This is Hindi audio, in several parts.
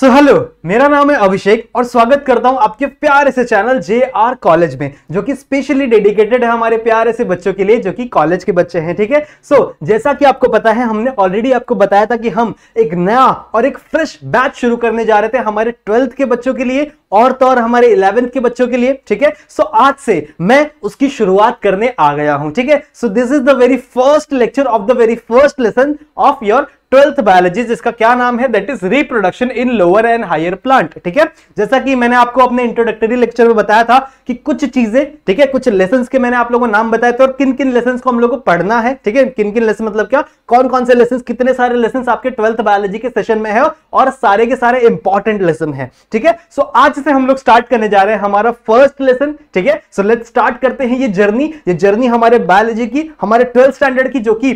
सो so, हेलो मेरा नाम है अभिषेक और स्वागत करता हूं आपके प्यारे से चैनल जे आर कॉलेज में जो कि स्पेशली डेडिकेटेड है हमारे प्यारे से बच्चों के लिए जो कि कॉलेज के बच्चे हैं ठीक है सो so, जैसा कि आपको पता है हमने ऑलरेडी आपको बताया था कि हम एक नया और एक फ्रेश बैच शुरू करने जा रहे थे हमारे ट्वेल्थ के बच्चों के लिए और तो और हमारे इलेवेंथ के बच्चों के लिए ठीक है सो आज से मैं उसकी शुरुआत करने आ गया हूं ठीक है so this is the very first lecture of the very first lesson of your twelfth biology जिसका क्या नाम है that is reproduction in lower and higher plant ठीक है जैसा कि मैंने आपको अपने इंट्रोडक्टरी लेक्चर में बताया था कि कुछ चीजें ठीक है कुछ लेसन के मैंने आप लोगों को नाम बताया था और किन किन लेसन को हम लोग को पढ़ना है ठीक है किन किन लेसन मतलब क्या कौन कौन से लेसन कितने सारे लेसन आपके ट्वेल्थ बायोलॉजी के सेशन में है और सारे के सारे इंपॉर्टेंट लेसन है ठीक है सो आज से हम लोग स्टार्ट करने जा रहे हैं हमारा फर्स्ट लेसन ठीक है सो लेट स्टार्ट करते हैं ये जर्नी ये जर्नी हमारे बायोलॉजी की हमारे ट्वेल्थ स्टैंडर्ड की जो कि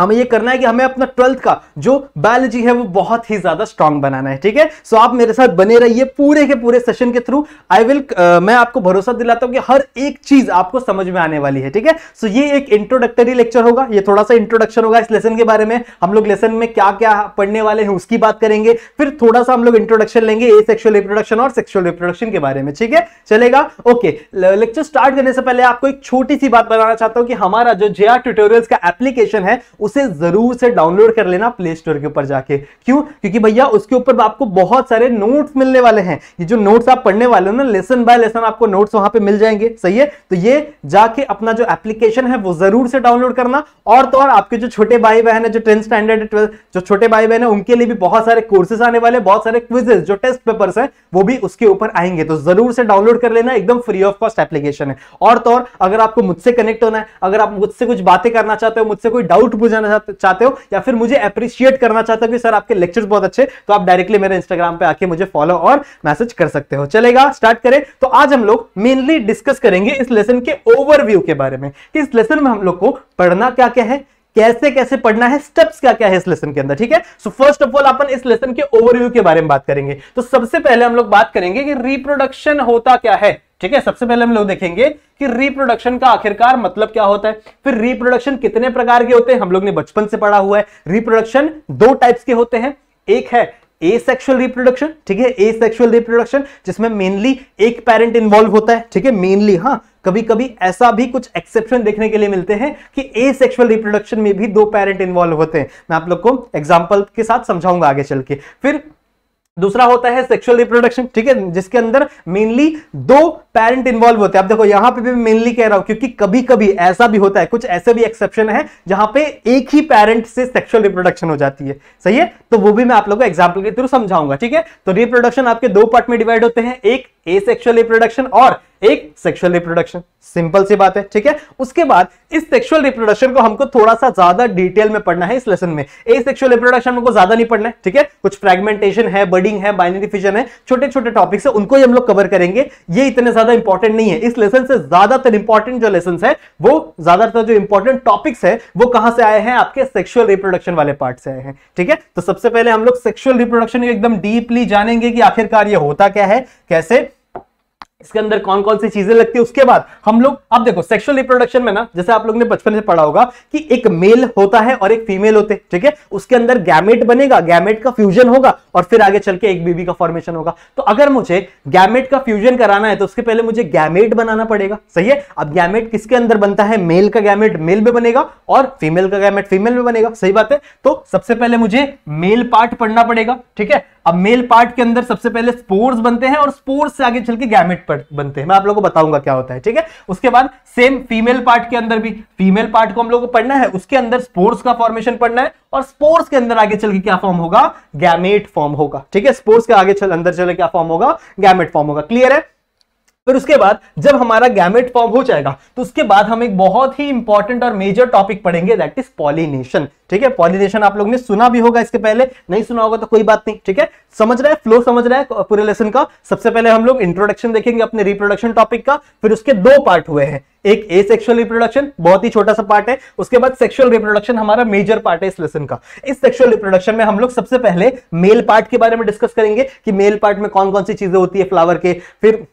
हमें ये करना है कि हमें अपना ट्वेल्थ का जो बायोलॉजी है वो बहुत ही ज्यादा स्ट्रांग बनाना है ठीक है सो आप मेरे साथ बने रहिए पूरे के पूरे सेशन के थ्रू आई विल मैं आपको भरोसा दिलाता हूं कि हर एक चीज आपको समझ में आने वाली है ठीक है सो ये एक इंट्रोडक्टरी लेक्चर होगा ये थोड़ा सा इंट्रोडक्शन होगा इस लेसन के बारे में हम लोग लेसन में क्या क्या पढ़ने वाले हैं उसकी बात करेंगे फिर थोड़ा सा हम लोग इंट्रोडक्शन लेंगे ए सेक्शुअल रिप्रोडक्शन और सेक्शुअल रिप्रोडक्शन के बारे में ठीक है चलेगा ओके लेक्चर स्टार्ट करने से पहले आपको एक छोटी सी बात बताना चाहता हूँ कि हमारा जो जे आर का एप्लीकेशन है उसे जरूर से डाउनलोड कर लेना प्ले स्टोर के ऊपर जाके क्यों क्योंकि भैया उसके ऊपर आपको बहुत सारे नोट्स मिलने वाले हैं ये जो नोट्स आप पढ़ने वाले हो ना लेसन बाय लेसन आपको नोट्स वहां पे मिल जाएंगे सही है तो ये जाके अपना जो एप्लीकेशन है वो जरूर से डाउनलोड करना और तो और आपके जो छोटे भाई बहन है जो टेंथ स्टैंडर्ड ट्वेल्थ जो छोटे भाई बहन है उनके लिए भी बहुत सारे कोर्सेस आने वाले बहुत सारे क्विजेस जो टेस्ट पेपर्स हैं वो भी उसके ऊपर आएंगे तो जरूर से डाउनलोड कर लेना एकदम फ्री ऑफ कॉस्ट एप्लीकेशन है और तो और अगर आपको मुझसे कनेक्ट होना है अगर आप मुझसे कुछ बातें करना चाहते हो मुझसे कोई डाउट जाना चाहते हो या फिर मुझे अप्रिशिएट करना चाहते हो कि सर आपके लेक्चर्स बहुत अच्छे तो आप डायरेक्टली मेरे इंस्टाग्राम पे आके मुझे फॉलो और मैसेज कर सकते हो चलेगा स्टार्ट करें तो आज हम लोग मेनली डिस्कस करेंगे इस लेसन के ओवरव्यू के बारे में कि इस लेसन में हम लोग को पढ़ना क्या क्या है कैसे कैसे पढ़ना है स्टेप्स क्या क्या है इस लेसन के अंदर ठीक है सो फर्स्ट ऑफ ऑल अपन इस लेसन के ओवरव्यू के बारे में बात करेंगे तो सबसे पहले हम लोग बात करेंगे कि रिप्रोडक्शन होता क्या है ठीक है सबसे पहले हम लोग देखेंगे कि रिप्रोडक्शन का आखिरकार मतलब क्या होता है फिर रिप्रोडक्शन कितने प्रकार के होते हैं हम लोग ने बचपन से पढ़ा हुआ है रिप्रोडक्शन दो टाइप्स के होते हैं एक है ए सेक्शुअल रिप्रोडक्शन ठीक है ए सेक्शुअल रिप्रोडक्शन जिसमें मेनली एक पेरेंट इन्वॉल्व होता है ठीक है मेनली हाँ कभी कभी ऐसा भी कुछ एक्सेप्शन देखने के लिए मिलते हैं कि ए सेक्सुअल रिप्रोडक्शन में भी दो पेरेंट इन्वॉल्व होते हैं मैं आप लोग को एग्जाम्पल के साथ समझाऊंगा आगे चल के फिर दूसरा होता है सेक्सुअल रिप्रोडक्शन ठीक है जिसके अंदर मेनली दो पेरेंट इन्वॉल्व होते हैं आप देखो यहां पे भी मेनली कह रहा हूं क्योंकि कभी कभी ऐसा भी होता है कुछ ऐसे भी एक्सेप्शन है जहां पे एक ही पेरेंट से सेक्सुअल रिप्रोडक्शन हो जाती है सही है तो वो भी मैं आप लोगों को एग्जाम्पल के थ्रू समझाऊंगा ठीक है तो रिप्रोडक्शन आपके दो पार्ट में डिवाइड होते हैं एक ए सेक्शुअल रिप्रोडक्शन और एक सेक्शुअल रिप्रोडक्शन सिंपल सी बात है ठीक है उसके बाद इस सेक्शुअल रिप्रोडक्शन को हमको थोड़ा सा ज्यादा डिटेल में पढ़ना है इस लेसन में ए सेक्शुअल रिप्रोडक्शन हमको ज्यादा नहीं पढ़ना है ठीक है कुछ फ्रेगमेंटेशन है बर्डिंग है बाइनरी फिजन है छोटे छोटे टॉपिक्स है उनको ही हम लोग कवर करेंगे ये इतने ज्यादा इंपॉर्टेंट नहीं है इस लेसन से ज्यादातर इंपॉर्टेंट जो लेसन है वो ज्यादातर जो इंपॉर्टेंट टॉपिक्स है वो कहां से आए हैं आपके सेक्शुअल रिप्रोडक्शन वाले पार्ट से आए हैं ठीक है तो सबसे पहले हम लोग सेक्शुअल रिप्रोडक्शन एकदम डीपली जानेंगे कि आखिरकार ये होता क्या है कैसे इसके अंदर कौन कौन सी चीजें लगती है उसके बाद हम लोग अब देखो सेक्सुअल रिप्रोडक्शन में ना जैसे आप लोग ने बचपन से पढ़ा होगा कि एक मेल होता है और एक फीमेल होते हैं ठीक है उसके अंदर गैमेट बनेगा गैमेट का फ्यूजन होगा और फिर आगे चल के एक बीबी का फॉर्मेशन होगा तो अगर मुझे गैमेट का फ्यूजन कराना है तो उसके पहले मुझे गैमेट बनाना पड़ेगा सही है अब गैमेट किसके अंदर बनता है मेल का गैमेट मेल में बनेगा और फीमेल का गैमेट फीमेल में बनेगा सही बात है तो सबसे पहले मुझे मेल पार्ट पढ़ना पड़ेगा ठीक है अब मेल पार्ट के अंदर सबसे पहले स्पोर्स बनते हैं और स्पोर्स से आगे चल के गैमेट बनते हैं मैं आप लोगों को बताऊंगा क्या होता है ठीक है उसके बाद सेम फीमेल पार्ट के अंदर भी फीमेल पार्ट को हम लोग को पढ़ना है उसके अंदर स्पोर्स का फॉर्मेशन पढ़ना है और स्पोर्स के अंदर आगे चल के क्या फॉर्म होगा गैमेट फॉर्म होगा ठीक है स्पोर्स के आगे चल अंदर चले क्या फॉर्म होगा गैमेट फॉर्म होगा क्लियर है फिर उसके बाद जब हमारा गैमेट फॉर्म हो जाएगा तो उसके बाद हम एक बहुत ही इंपॉर्टेंट और मेजर टॉपिक पढ़ेंगे दैट इज पॉलिनेशन ठीक है पॉलिनेशन आप लोग ने सुना भी होगा इसके पहले नहीं सुना होगा तो कोई बात नहीं ठीक है समझ रहा है फ्लो समझ रहा है पूरे लेसन का सबसे पहले हम लोग इंट्रोडक्शन देखेंगे अपने रिप्रोडक्शन टॉपिक का फिर उसके दो पार्ट हुए हैं एक ए सेक्शुअल रिप्रोडक्शन बहुत ही छोटा सा पार्ट है उसके बाद सेक्सुअल रिप्रोडक्शन हमारा मेजर पार्ट है इस लेसन का इस सेक्सुअल रिप्रोडक्शन में हम लोग सबसे पहले मेल पार्ट के बारे में डिस्कस करेंगे कि मेल पार्ट में कौन कौन सी चीजें होती है फ्लावर के फिर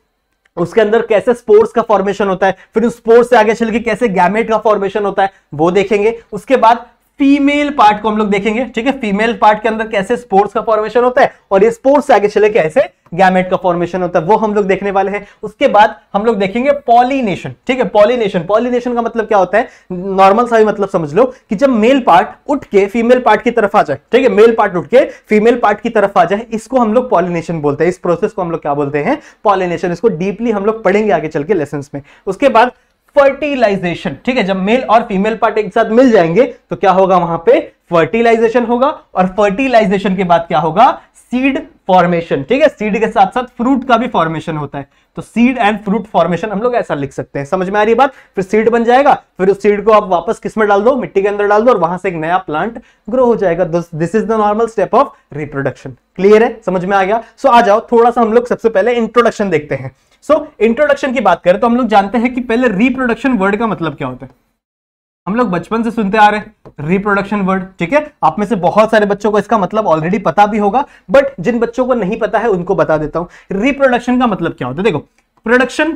उसके अंदर कैसे स्पोर्ट्स का फॉर्मेशन होता है फिर उस स्पोर्ट्स से आगे चल के कैसे गैमेट का फॉर्मेशन होता है वो देखेंगे उसके बाद फीमेल पार्ट को हम लोग देखेंगे ठीक है फीमेल पार्ट के अंदर कैसे स्पोर्ट्स का फॉर्मेशन होता है और ये स्पोर्ट्स से आगे चले कैसे गैमेट का फॉर्मेशन होता है वो हम लोग देखने वाले हैं उसके बाद हम लोग देखेंगे पॉलीनेशन ठीक है पॉलीनेशन पॉलीनेशन का मतलब क्या होता है नॉर्मल सा भी मतलब समझ लो कि जब मेल पार्ट उठ के फीमेल पार्ट की तरफ आ जाए ठीक है मेल पार्ट उठ के फीमेल पार्ट की तरफ आ जाए इसको हम लोग पॉलिनेशन बोलते हैं इस प्रोसेस को हम लोग क्या बोलते हैं पॉलिनेशन इसको डीपली हम लोग पढ़ेंगे आगे चल के लेसन में उसके बाद फर्टिलाइजेशन ठीक है जब मेल और फीमेल पार्ट एक साथ मिल जाएंगे तो क्या होगा वहां पे फर्टिलाइजेशन होगा और फर्टिलाइजेशन के बाद क्या होगा सीड फॉर्मेशन ठीक है सीड के साथ साथ फ्रूट का भी फॉर्मेशन होता है तो सीड एंड फ्रूट फॉर्मेशन हम लोग ऐसा लिख सकते हैं समझ में आ रही बात फिर सीड बन जाएगा फिर उस सीड को आप वापस किसमें डाल दो मिट्टी के अंदर डाल दो और वहां से एक नया प्लांट ग्रो हो जाएगा this is the normal step of reproduction clear है समझ में आ गया सो so, आ जाओ थोड़ा सा हम लोग सबसे पहले इंट्रोडक्शन देखते हैं सो so, इंट्रोडक्शन की बात करें तो हम लोग जानते हैं कि पहले रिप्रोडक्शन वर्ड का मतलब क्या होता है हम लोग बचपन से सुनते आ रहे हैं रिप्रोडक्शन वर्ड ठीक है आप में से बहुत सारे बच्चों को इसका मतलब ऑलरेडी पता भी होगा बट जिन बच्चों को नहीं पता है उनको बता देता हूं रिप्रोडक्शन का मतलब क्या होता है देखो प्रोडक्शन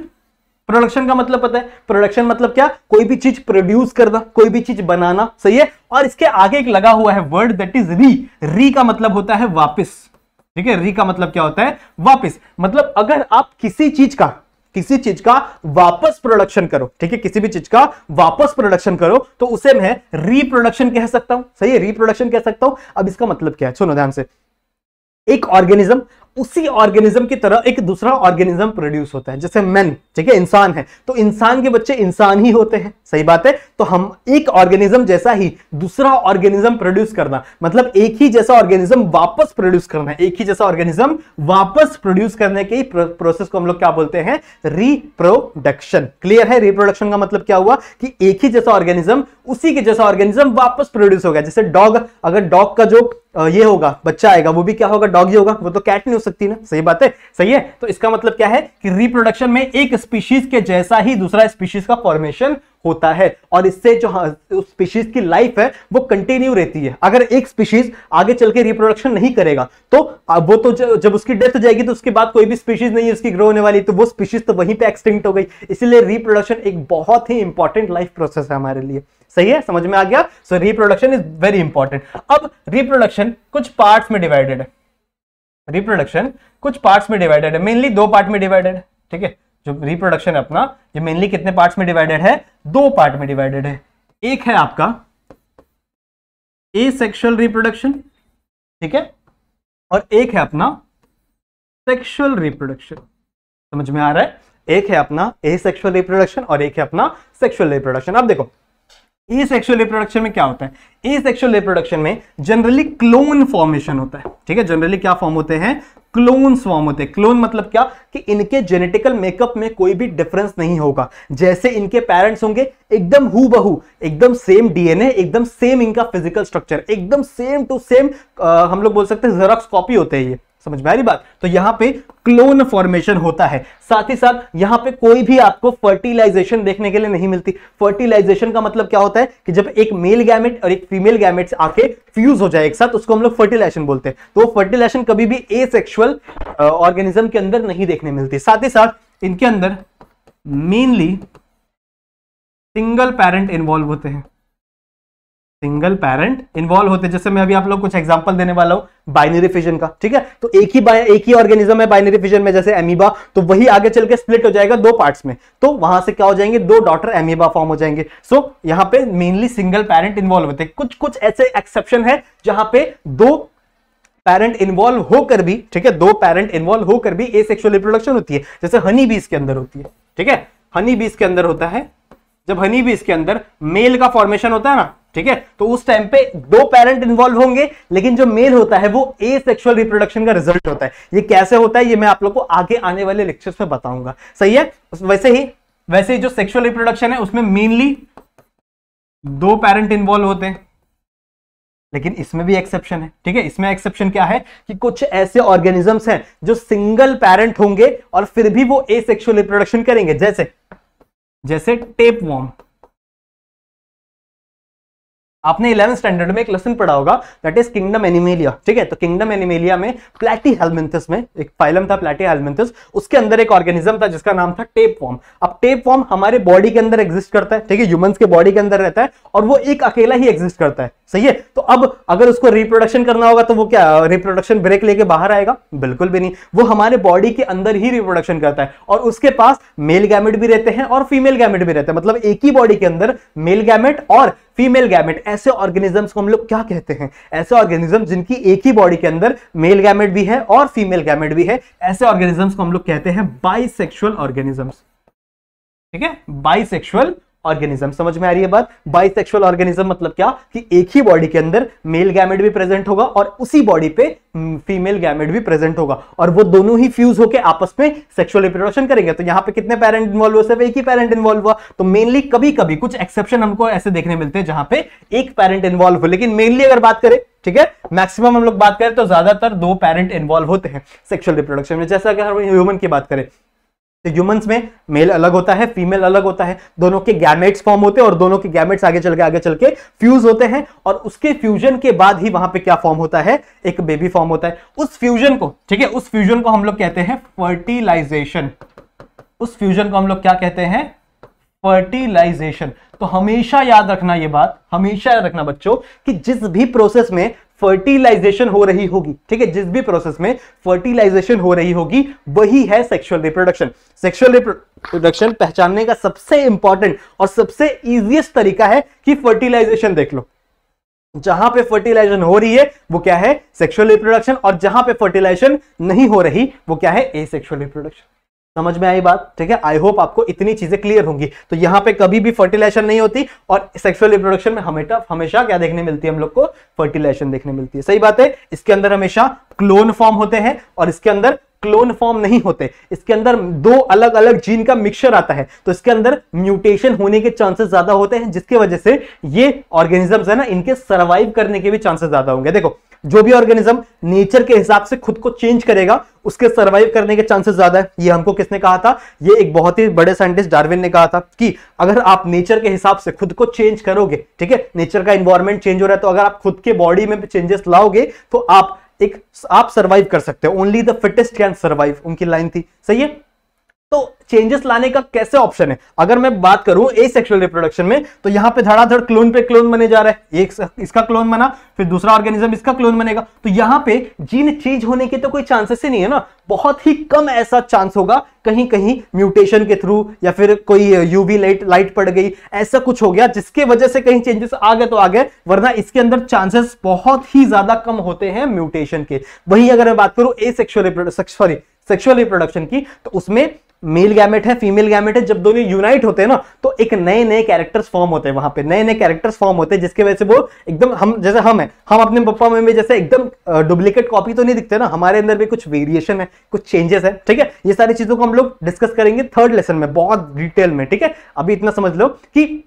प्रोडक्शन का मतलब पता है प्रोडक्शन मतलब क्या कोई भी चीज प्रोड्यूस करना कोई भी चीज बनाना सही है और इसके आगे एक लगा हुआ है वर्ड दैट इज री री का मतलब होता है वापिस ठीक है री का मतलब क्या होता है वापस मतलब अगर आप किसी चीज का किसी चीज का वापस प्रोडक्शन करो ठीक है किसी भी चीज का वापस प्रोडक्शन करो तो उसे मैं रिप्रोडक्शन कह सकता हूं सही है रिप्रोडक्शन कह सकता हूं अब इसका मतलब क्या है सुनो ध्यान से एक ऑर्गेनिज्म उसी ऑर्गेनिज्म की तरह एक दूसरा ऑर्गेनिज्म प्रोड्यूस होता है जैसे मैन ठीक है इंसान है तो इंसान के बच्चे इंसान ही होते हैं सही बात है तो हम एक ऑर्गेनिज्म जैसा ही दूसरा ऑर्गेनिज्म प्रोड्यूस करना मतलब एक ही जैसा ऑर्गेनिज्म वापस प्रोड्यूस करना एक ही जैसा ऑर्गेनिज्म वापस प्रोड्यूस करने के प्रोसेस को हम लोग क्या बोलते हैं रिप्रोडक्शन क्लियर है रिप्रोडक्शन का मतलब क्या हुआ कि एक ही जैसा ऑर्गेनिज्म उसी के जैसा ऑर्गेनिज्म वापस प्रोड्यूस हो गया जैसे डॉग अगर डॉग का जो ये होगा बच्चा आएगा वो भी क्या होगा डॉगी होगा वो तो कैट नहीं हो सकती ना सही बात है सही है तो इसका मतलब क्या है कि रिप्रोडक्शन में एक स्पीशीज के जैसा ही दूसरा स्पीशीज का फॉर्मेशन होता है और इससे जो हाँ, स्पीशीज की लाइफ है वो कंटिन्यू रहती है अगर एक स्पीशीज आगे चल के रिप्रोडक्शन नहीं करेगा तो वो तो जब उसकी डेथ हो जाएगी तो उसके बाद कोई भी स्पीशीज नहीं है उसकी ग्रो होने वाली तो वो स्पीशीज तो वहीं पे एक्सटिंक्ट हो गई इसीलिए रिप्रोडक्शन एक बहुत ही इंपॉर्टेंट लाइफ प्रोसेस है हमारे लिए सही है समझ में आ गया so reproduction is very important अब रिप्रोडक्शन कुछ पार्ट्स में डिवाइडेड है रिप्रोडक्शन कुछ पार्ट्स में डिवाइडेड है मेनली दो पार्ट में डिवाइडेड है ठीक है जो रिप्रोडक्शन है अपना ये मेनली कितने पार्ट्स में डिवाइडेड है दो पार्ट में डिवाइडेड है एक है आपका ए सेक्शुअल रिप्रोडक्शन ठीक है और एक है अपना सेक्शुअल रिप्रोडक्शन समझ में आ रहा है एक है अपना ए सेक्शुअल रिप्रोडक्शन और एक है अपना सेक्शुअल रिप्रोडक्शन अब देखो ए सेक्शुअल रिप्रोडक्शन में क्या होता है ए सेक्शुअल रिप्रोडक्शन में जनरली क्लोन फॉर्मेशन होता है ठीक है जनरली क्या फॉर्म होते हैं क्लोन स्वार्म होते हैं क्लोन मतलब क्या कि इनके जेनेटिकल मेकअप में कोई भी डिफरेंस नहीं होगा जैसे इनके पेरेंट्स होंगे एकदम हु बहु एकदम सेम डीएनए एकदम सेम इनका फिजिकल स्ट्रक्चर एकदम सेम टू सेम हम लोग बोल सकते हैं जेरोक्स कॉपी होते हैं ये समझ में आ रही बात तो यहां पे क्लोन फॉर्मेशन होता है साथ ही साथ यहां पे कोई भी आपको फर्टिलाइजेशन देखने के लिए नहीं मिलती फर्टिलाइजेशन का मतलब क्या होता है कि जब एक मेल गैमेट और एक फीमेल गैमेट आके फ्यूज हो जाए एक साथ उसको हम लोग फर्टिलाइजेशन बोलते हैं तो फर्टिलाइजेशन कभी भी ए सेक्शुअल ऑर्गेनिज्म के अंदर नहीं देखने मिलती साथ ही साथ इनके अंदर मेनली सिंगल पेरेंट इन्वॉल्व होते हैं सिंगल पेरेंट इन्वॉल्व होते हैं जैसे मैं अभी आप लोग कुछ एग्जांपल देने वाला हूं बाइनरी फिजन का ठीक है तो एक ही एक ही ऑर्गेनिज्म है बाइनरी फिजन में जैसे एमीबा तो वही आगे चल के स्प्लिट हो जाएगा दो पार्ट्स में तो वहां से क्या हो जाएंगे दो डॉटर एमीबा फॉर्म हो जाएंगे सो so, यहाँ पे मेनली सिंगल पेरेंट इन्वॉल्व होते हैं कुछ कुछ ऐसे एक्सेप्शन है जहां पे दो पेरेंट इन्वॉल्व होकर भी ठीक है दो पेरेंट इन्वॉल्व होकर भी ए सेक्शुअल रिप्रोडक्शन होती है जैसे हनी बीज के अंदर होती है ठीक है हनी बीज के अंदर होता है जब हनी बीज के अंदर मेल का फॉर्मेशन होता है ना ठीक है तो उस टाइम पे दो पेरेंट इन्वॉल्व होंगे लेकिन जो मेल होता है वो ए सेक्सुअल रिप्रोडक्शन का रिजल्ट होता है ये कैसे होता है ये मैं आप लोग को आगे आने वाले लेक्चर्स में बताऊंगा सही है वैसे ही वैसे ही जो सेक्सुअल रिप्रोडक्शन है उसमें मेनली दो पेरेंट इन्वॉल्व होते हैं लेकिन इसमें भी एक्सेप्शन है ठीक है इसमें एक्सेप्शन क्या है कि कुछ ऐसे ऑर्गेनिजम्स हैं जो सिंगल पेरेंट होंगे और फिर भी वो ए सेक्सुअल रिप्रोडक्शन करेंगे जैसे जैसे टेप वॉर्म आपने इलेवन स्टैंडर्ड में एक लेसन पढ़ा होगा दैट इज किंगडम एनिमेलिया ठीक है तो किंगडम एनिमेलिया में प्लेटी हेलमिंथस में एक फाइलम था प्लेटी हेलमिंथस उसके अंदर एक ऑर्गेनिज्म था जिसका नाम था टेप फॉर्म अब टेप फॉर्म हमारे बॉडी के अंदर एग्जिस्ट करता है ठीक है ह्यूमंस के बॉडी के अंदर रहता है और वो एक अकेला ही एग्जिस्ट करता है सही है तो अब अगर उसको रिप्रोडक्शन करना होगा तो वो क्या रिप्रोडक्शन ब्रेक लेके बाहर आएगा बिल्कुल भी नहीं वो हमारे बॉडी के अंदर ही रिप्रोडक्शन करता है और उसके पास मेल गैमेट भी रहते हैं और फीमेल गैमेट भी रहते हैं मतलब एक ही बॉडी के अंदर मेल गैमेट और फीमेल गैमेट ऐसे ऑर्गेनिजम्स को हम लोग क्या कहते हैं ऐसे ऑर्गेनिज्म जिनकी एक ही बॉडी के अंदर मेल गैमेट भी है और फीमेल गैमेट भी है ऐसे ऑर्गेनिजम्स को हम लोग कहते हैं बाइसेक्सुअल ऑर्गेनिजम्स ठीक है बाइसेक्सुअल ऑर्गेनिज्म समझ में आ रही है बात बाइसेक्सुअल ऑर्गेनिज्म मतलब क्या कि एक ही बॉडी के अंदर मेल गैमेट भी प्रेजेंट होगा और उसी बॉडी पे फीमेल mm, गैमेट भी प्रेजेंट होगा और वो दोनों ही फ्यूज होकर आपस में सेक्सुअल रिप्रोडक्शन करेंगे तो यहाँ पे कितने पेरेंट इन्वॉल्व हुए सिर्फ एक ही पेरेंट इन्वॉल्व हुआ तो मेनली कभी कभी कुछ एक्सेप्शन हमको ऐसे देखने मिलते हैं जहां पे एक पेरेंट इन्वॉल्व हो लेकिन मेनली अगर बात करें ठीक है मैक्सिमम हम लोग बात करें तो ज्यादातर दो पेरेंट इन्वॉल्व होते हैं सेक्सुअल रिप्रोडक्शन में जैसा अगर हम ह्यूमन की बात करें तो ह्यूमंस में मेल अलग होता है फीमेल अलग होता है दोनों के गैमेट्स फॉर्म होते हैं और दोनों के गैमेट्स आगे चल के आगे चल के फ्यूज होते हैं और उसके फ्यूजन के बाद ही वहां पे क्या फॉर्म होता है एक बेबी फॉर्म होता है उस फ्यूजन को ठीक है उस फ्यूजन को हम लोग कहते हैं फर्टिलाइजेशन उस फ्यूजन को हम लोग क्या कहते हैं फर्टिलाइजेशन तो हमेशा याद रखना ये बात हमेशा याद रखना बच्चों कि जिस भी प्रोसेस में फर्टिलाइजेशन हो रही होगी ठीक है जिस भी प्रोसेस में फर्टिलाइजेशन हो रही होगी वही है सेक्सुअल रिप्रोडक्शन सेक्सुअल रिप्रोडक्शन पहचानने का सबसे इंपॉर्टेंट और सबसे इजिएस्ट तरीका है कि फर्टिलाइजेशन देख लो जहां पे फर्टिलाइजेशन हो रही है वो क्या है सेक्सुअल रिप्रोडक्शन और जहां पे फर्टिलाइजेशन नहीं हो रही वो क्या है ए सेक्सुअल रिप्रोडक्शन समझ में आई बात ठीक है आई होप आपको इतनी चीजें क्लियर होंगी तो यहाँ पे कभी भी फर्टिलाइजेशन नहीं होती और सेक्सुअल रिप्रोडक्शन में हमेशा हमेशा क्या देखने मिलती है हम लोग को फर्टिलाइजेशन देखने मिलती है सही बात है इसके अंदर हमेशा क्लोन फॉर्म होते हैं और इसके अंदर क्लोन फॉर्म नहीं होते इसके अंदर दो अलग अलग जीन का मिक्सचर आता है तो इसके अंदर म्यूटेशन होने के चांसेस ज्यादा होते हैं जिसकी वजह से ये ऑर्गेनिजम्स है ना इनके सर्वाइव करने के भी चांसेस ज्यादा होंगे देखो जो भी ऑर्गेनिज्म नेचर के हिसाब से खुद को चेंज करेगा उसके सर्वाइव करने के चांसेस ज्यादा है ये हमको किसने कहा था ये एक बहुत ही बड़े साइंटिस्ट डार्विन ने कहा था कि अगर आप नेचर के हिसाब से खुद को चेंज करोगे ठीक है नेचर का इन्वायरमेंट चेंज हो रहा है तो अगर आप खुद के बॉडी में चेंजेस लाओगे तो आप एक आप सर्वाइव कर सकते हो only the fittest can survive उनकी लाइन थी सही है तो चेंजेस लाने का कैसे ऑप्शन है अगर मैं बात करूं ए सेक्सुअल रिप्रोडक्शन में तो यहां पे धड़ाधड़ क्लोन पे क्लोन बने जा रहा है एक इसका क्लोन बना फिर दूसरा ऑर्गेनिज्म इसका क्लोन बनेगा तो यहां पे जीन चेंज होने के तो कोई चांसेस ही नहीं है ना बहुत ही कम ऐसा चांस होगा कहीं कहीं म्यूटेशन के थ्रू या फिर कोई यूवी लाइट लाइट पड़ गई ऐसा कुछ हो गया जिसके वजह से कहीं चेंजेस आ गए तो आ गए वरना इसके अंदर चांसेस बहुत ही ज्यादा कम होते हैं म्यूटेशन के वहीं अगर मैं बात करूं asexual sorry sexual reproduction की तो उसमें मेल गैमेट है फीमेल गैमेट है जब दोनों यूनाइट होते हैं ना तो एक नए नए कैरेक्टर्स फॉर्म होते हैं वहां पे नए नए कैरेक्टर्स फॉर्म होते हैं जिसके वजह से वो एकदम हम जैसे हम हैं हम अपने पप्पा मम्मी जैसे एकदम डुप्लीकेट कॉपी तो नहीं दिखते ना हमारे अंदर भी कुछ वेरिएशन है कुछ चेंजेस है ठीक है ये सारी चीजों को हम लोग डिस्कस करेंगे थर्ड लेसन में बहुत डिटेल में ठीक है अभी इतना समझ लो कि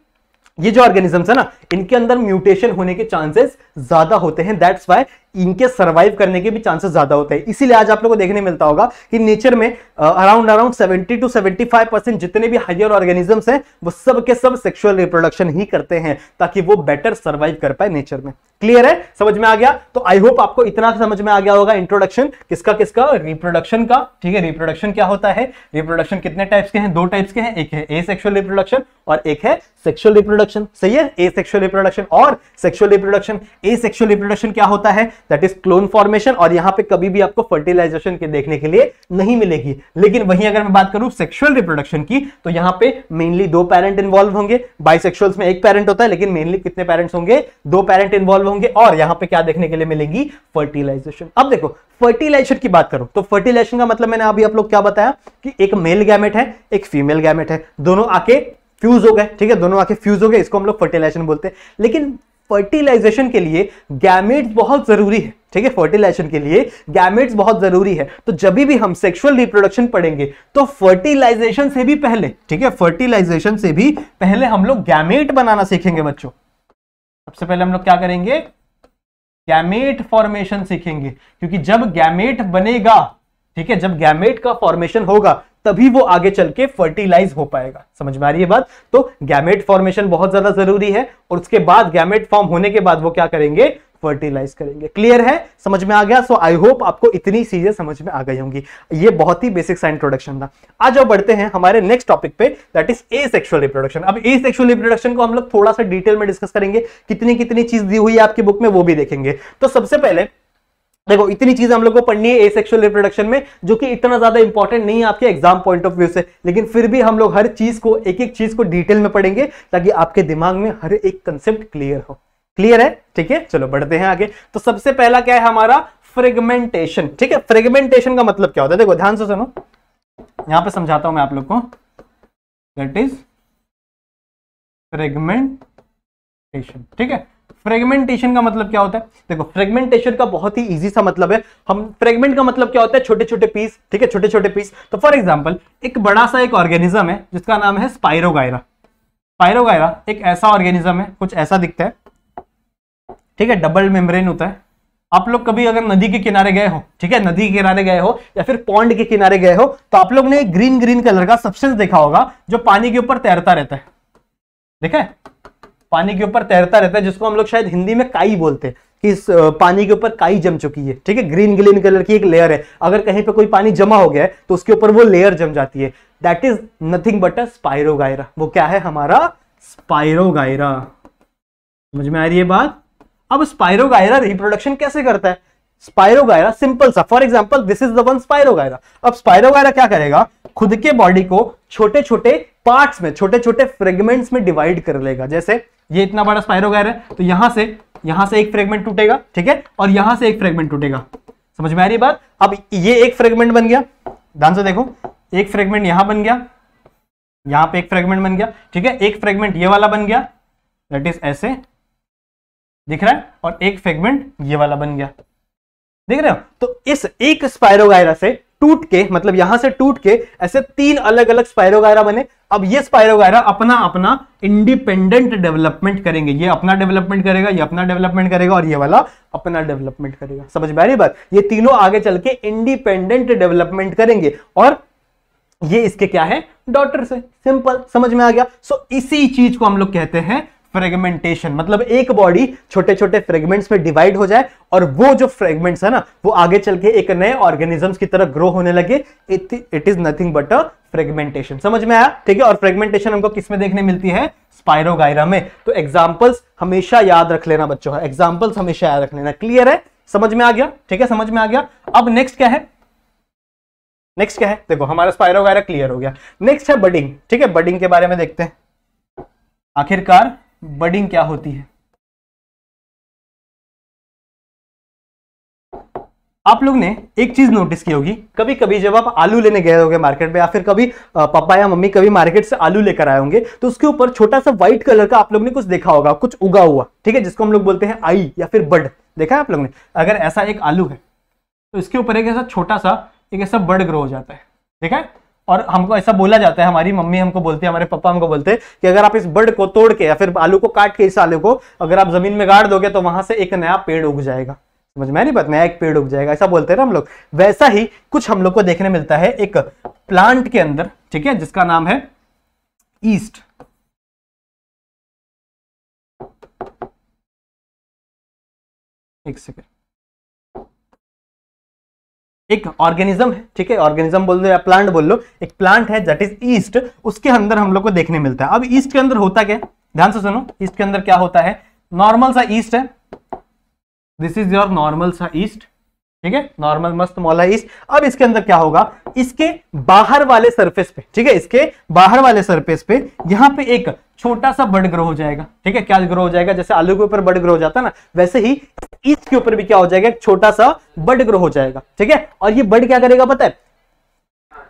ये जो ऑर्गेनिजम्स है ना इनके अंदर म्यूटेशन होने के चांसेस ज्यादा होते हैं दैट्स वाई इनके सर्वाइव करने के भी चांसेस ज्यादा होते हैं इसीलिए आज आप लोगों को देखने मिलता होगा कि नेचर में अराउंड अराउंड 70 टू 75 परसेंट जितने भी हायर ऑर्गेनिजम्स हैं वो सब के सब सेक्सुअल रिप्रोडक्शन ही करते हैं ताकि वो बेटर सर्वाइव कर पाए नेचर में क्लियर है समझ में आ गया तो आई होप आपको इतना समझ में आ गया होगा इंट्रोडक्शन किसका किसका रिप्रोडक्शन का ठीक है रिप्रोडक्शन क्या होता है रिप्रोडक्शन कितने टाइप्स के हैं दो टाइप्स के हैं एक है ए सेक्सुअल रिप्रोडक्शन और एक है सेक्सुअल रिप्रोडक्शन सही है ए सेक्सुअल रिप्रोडक्शन और sexual reproduction asexual reproduction क्या होता है दैट इज क्लोन फॉर्मेशन और यहाँ पे कभी भी आपको फर्टिलाइजेशन के देखने के लिए नहीं मिलेगी लेकिन वहीं अगर मैं बात करूं सेक्सुअल रिप्रोडक्शन की तो यहाँ पे मेनली दो पेरेंट इन्वॉल्व होंगे बाइसेक्सुअल्स में एक पेरेंट होता है लेकिन मेनली कितने पेरेंट्स होंगे दो पेरेंट इन्वॉल्व होंगे और यहाँ पे क्या देखने के लिए मिलेगी फर्टिलाइजेशन अब देखो फर्टिलाइजेशन की बात करूं तो फर्टिलाइजेशन का मतलब मैंने अभी आप लोग क्या बताया कि एक मेल गैमेट है एक फीमेल गैमेट है दोनों आके फ्यूज हो गए ठीक है दोनों आके फ्यूज हो गए इसको हम लोग फर्टिलाइजेशन बोलते हैं लेकिन फर्टिलाइजेशन के लिए गैमेट्स बहुत जरूरी है ठीक है फर्टिलाइजेशन के लिए गैमेट्स बहुत जरूरी है तो जब भी हम सेक्सुअल रिप्रोडक्शन पढ़ेंगे तो फर्टिलाइजेशन से भी पहले ठीक है फर्टिलाइजेशन से भी पहले हम लोग गैमेट बनाना सीखेंगे बच्चों सबसे पहले हम लोग क्या करेंगे गैमेट फॉर्मेशन सीखेंगे क्योंकि जब गैमेट बनेगा ठीक है जब गैमेट का फॉर्मेशन होगा तभी वो आगे चल के फर्टिलाइज हो पाएगा समझ में आ रही है बात तो गैमेट फॉर्मेशन बहुत ज्यादा जरूरी है और उसके बाद गैमेट फॉर्म होने के बाद वो क्या करेंगे फर्टिलाइज करेंगे क्लियर है समझ में आ गया सो आई होप आपको इतनी चीजें समझ में आ गई होंगी ये बहुत ही बेसिक सा इंट्रोडक्शन था आज अब बढ़ते हैं हमारे नेक्स्ट टॉपिक पे that is asexual reproduction अब ए सेक्सुअल रिप्रोडक्शन को हम लोग थोड़ा सा डिटेल में डिस्कस करेंगे कितनी कितनी चीज दी हुई है आपकी बुक में वो भी देखेंगे तो सबसे पहले देखो इतनी चीज हम लोग को पढ़नी है एसेक्सुअल रिप्रोडक्शन में जो कि इतना ज्यादा इंपॉर्टेंट नहीं है आपके एग्जाम पॉइंट ऑफ व्यू से लेकिन फिर भी हम लोग हर चीज को एक एक चीज को डिटेल में पढ़ेंगे ताकि आपके दिमाग में हर एक कंसेप्ट क्लियर हो क्लियर है ठीक है चलो बढ़ते हैं आगे तो सबसे पहला क्या है हमारा फ्रेगमेंटेशन ठीक है फ्रेगमेंटेशन का मतलब क्या होता है देखो ध्यान से सुनो यहां पर समझाता हूं मैं आप लोग को दैट इज फ्रेगमेंटेशन ठीक है फ्रेगमेंटेशन का मतलब क्या होता है देखो फ्रेगमेंटेशन का बहुत ही इजी सा मतलब है हम फ्रेगमेंट का मतलब क्या होता है छोटे छोटे पीस ठीक है छोटे छोटे पीस तो फॉर एग्जाम्पल एक बड़ा सा एक ऑर्गेनिज्म है जिसका नाम है स्पायरोगायरा स्पायरोगायरा एक ऐसा ऑर्गेनिज्म है कुछ ऐसा दिखता है ठीक है डबल मेम्ब्रेन होता है आप लोग कभी अगर नदी के किनारे गए हो ठीक है नदी के किनारे गए हो या फिर पॉन्ड के किनारे गए हो तो आप लोग ने ग्रीन ग्रीन कलर का सब्सटेंस देखा होगा जो पानी के ऊपर तैरता रहता है देखा है पानी के ऊपर तैरता रहता है जिसको हम लोग शायद हिंदी में काई बोलते हैं कि इस पानी के ऊपर काई जम चुकी है ठीक है ग्रीन ग्रीन कलर की एक लेयर है अगर कहीं पे कोई पानी जमा हो गया है तो उसके ऊपर वो लेयर जम जाती है that is nothing but a spirogyra वो क्या है हमारा स्पायरोगायरा समझ में आ रही है बात अब स्पायरोगायरा रिप्रोडक्शन कैसे करता है स्पायरोगायरा सिंपल सा for example this is the one spirogyra अब स्पायरोगायरा क्या करेगा खुद के बॉडी को छोटे छोटे पार्ट्स में छोटे छोटे फ्रेगमेंट्स में डिवाइड कर लेगा जैसे ये इतना बड़ा स्पाइरो है तो यहां से यहां से एक फ्रेगमेंट टूटेगा ठीक है और यहां से एक फ्रेगमेंट टूटेगा समझ में आ रही बात अब ये एक फ्रेगमेंट बन गया ध्यान से देखो एक फ्रेगमेंट यहां बन गया यहां पे एक फ्रेगमेंट बन गया ठीक है एक फ्रेगमेंट ये वाला बन गया दैट इज ऐसे दिख रहा है और एक फ्रेगमेंट ये वाला बन गया देख रहे हो तो इस एक स्पायरोगायरा से टूट के मतलब यहां से टूट के ऐसे तीन अलग अलग स्पायरोगायरा बने अब ये स्पायरोगायरा अपना अपना इंडिपेंडेंट डेवलपमेंट करेंगे ये अपना डेवलपमेंट करेगा ये अपना डेवलपमेंट करेगा और ये वाला अपना डेवलपमेंट करेगा समझ में आ रही बात ये तीनों आगे चल के इंडिपेंडेंट डेवलपमेंट करेंगे और ये इसके क्या है डॉटर से सिंपल समझ में आ गया सो so, इसी चीज को हम लोग कहते हैं फ्रेगमेंटेशन मतलब एक बॉडी छोटे छोटे फ्रेगमेंट्स में डिवाइड हो जाए और वो जो फ्रेगमेंट्स है ना वो आगे चल के एक नए ऑर्गेनिजम्स की तरह ग्रो होने लगे it is nothing but a fragmentation समझ में आया ठीक है और फ्रेगमेंटेशन हमको किस में देखने मिलती है स्पायरोगायरा में तो एग्जाम्पल्स हमेशा याद रख लेना बच्चों का एग्जाम्पल्स हमेशा याद रख लेना क्लियर है समझ में आ गया ठीक है समझ में आ गया अब नेक्स्ट क्या है नेक्स्ट क्या है देखो हमारा स्पाइरो क्लियर हो गया नेक्स्ट है बडिंग ठीक है बडिंग के बारे में देखते हैं आखिरकार बडिंग क्या होती है आप लोग ने एक चीज नोटिस की होगी कभी कभी जब आप आलू लेने गए होंगे मार्केट में या फिर कभी पापा या मम्मी कभी मार्केट से आलू लेकर आए होंगे तो उसके ऊपर छोटा सा व्हाइट कलर का आप लोग ने कुछ देखा होगा कुछ उगा हुआ ठीक है जिसको हम लोग बोलते हैं आई या फिर बड देखा है आप लोग ने अगर ऐसा एक आलू है तो इसके ऊपर एक ऐसा छोटा सा एक ऐसा बर्ड ग्रो हो जाता है ठीक है और हमको ऐसा बोला जाता है हमारी मम्मी हमको बोलती है हमारे पापा हमको बोलते हैं कि अगर आप इस बर्ड को तोड़ के या फिर आलू को काट के इस आलू को अगर आप जमीन में गाड़ दोगे तो वहां से एक नया पेड़ उग जाएगा समझ में नहीं बात नया एक पेड़ उग जाएगा ऐसा बोलते हैं ना हम लोग वैसा ही कुछ हम लोग को देखने मिलता है एक प्लांट के अंदर ठीक है जिसका नाम है ईस्ट एक सेकेंड एक ऑर्गेनिज्म है ठीक है ऑर्गेनिज्म बोल दो या प्लांट बोल लो एक प्लांट है दैट इज ईस्ट उसके अंदर हम लोग को देखने मिलता है अब ईस्ट के अंदर होता क्या ध्यान से सुनो ईस्ट के अंदर क्या होता है नॉर्मल सा ईस्ट है दिस इज योर नॉर्मल सा ईस्ट ठीक है नॉर्मल मस्त मौला ईस्ट अब इसके अंदर क्या होगा इसके बाहर वाले सरफेस पे ठीक है इसके बाहर वाले सरफेस पे यहां पे एक छोटा सा बड़ ग्रो हो जाएगा ठीक है क्या ग्रो हो जाएगा जैसे आलू के ऊपर बड़ ग्रो हो जाता है ना वैसे ही ईस्ट के ऊपर भी क्या हो जाएगा एक छोटा सा बड ग्रह हो जाएगा ठीक है और ये बड क्या करेगा पता है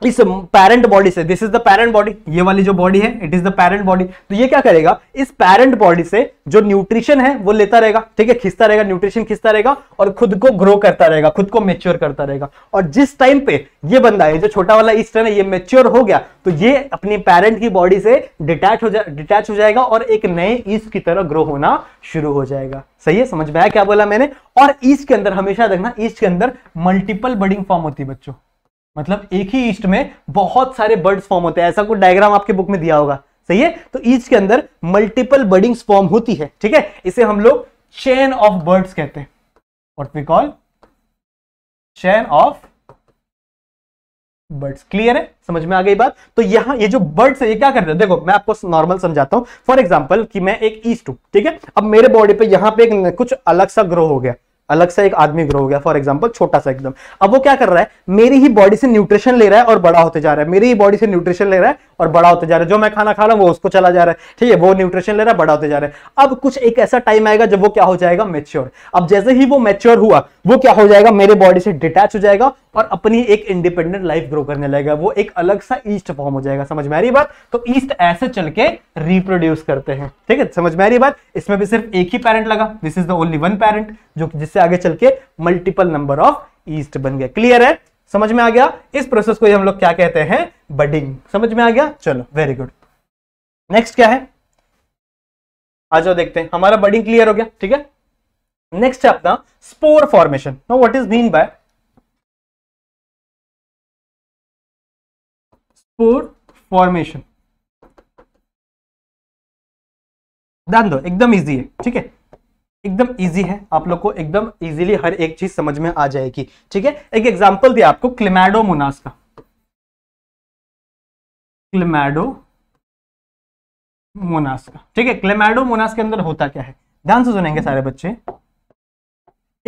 इस पेरेंट बॉडी से this is the parent body ये वाली जो बॉडी है it is the parent body तो ये क्या करेगा इस पेरेंट बॉडी से जो न्यूट्रिशन है वो लेता रहेगा ठीक है खिंचता रहेगा न्यूट्रिशन खिंचता रहेगा और खुद को ग्रो करता रहेगा खुद को मेच्योर करता रहेगा और जिस टाइम पे ये बंदा है जो छोटा वाला इस टाइम ये मेच्योर हो गया तो ये अपनी पेरेंट की बॉडी से डिटैच हो जाए डिटैच हो जाएगा और एक नए ईस्ट की तरह ग्रो होना शुरू हो जाएगा सही है समझ में आया क्या बोला मैंने और ईस्ट के अंदर हमेशा देखना ईस्ट के अंदर मल्टीपल बडिंग फॉर्म होती है बच्चों मतलब एक ही ईस्ट में बहुत सारे बर्ड्स फॉर्म होते हैं ऐसा कुछ डायग्राम आपके बुक में दिया होगा सही है तो ईस्ट के अंदर मल्टीपल बर्डिंग्स फॉर्म होती है ठीक है इसे हम लोग चेन ऑफ बर्ड्स कहते हैं what we call chain of buds clear है समझ में आ गई बात तो यहाँ ये जो बर्ड्स है ये क्या करते हैं देखो मैं आपको नॉर्मल समझाता हूँ फॉर एग्जाम्पल कि मैं एक ईस्ट हूं ठीक है अब मेरे बॉडी पे यहाँ पे एक कुछ अलग सा ग्रो हो गया अलग सा एक आदमी ग्रो हो गया फॉर एग्जाम्पल छोटा सा एकदम अब वो क्या कर रहा है मेरी ही बॉडी से न्यूट्रिशन ले रहा है और बड़ा होते जा रहा है मेरी ही बॉडी से न्यूट्रिशन ले रहा है और बड़ा होते जा रहा है जो मैं खाना खा रहा हूँ वो उसको चला जा रहा है ठीक है वो न्यूट्रिशन ले रहा है बड़ा होते जा रहा है अब कुछ एक ऐसा टाइम आएगा जब वो क्या हो जाएगा मेच्योर अब जैसे ही वो मेच्योर हुआ वो क्या हो जाएगा मेरे बॉडी से डिटैच हो जाएगा और अपनी एक इंडिपेंडेंट लाइफ ग्रो करने लगेगा वो एक अलग सा ईस्ट फॉर्म हो जाएगा समझ में आ रही बात तो ईस्ट ऐसे चल के रिप्रोड्यूस करते हैं ठीक है समझ में आ रही बात इसमें भी सिर्फ एक ही पेरेंट लगा this is the only one parent जो जिससे आगे चल के मल्टीपल नंबर ऑफ ईस्ट बन गया क्लियर है समझ में आ गया इस प्रोसेस को हम लोग क्या कहते हैं बडिंग समझ में आ गया चलो वेरी गुड नेक्स्ट क्या है आ जाओ देखते हैं हमारा बडिंग क्लियर हो गया ठीक है नेक्स्ट है अपना spore formation know what is mean by spore formation दान दो एकदम इजी है ठीक है एकदम इजी है आप लोग को एकदम इजीली हर एक चीज समझ में आ जाएगी ठीक है एक एग्जांपल दिया आपको मुनास का क्लिमैडो मुनास का ठीक है क्लेमैडो मुनास के अंदर होता क्या है ध्यान से सुनेंगे सारे बच्चे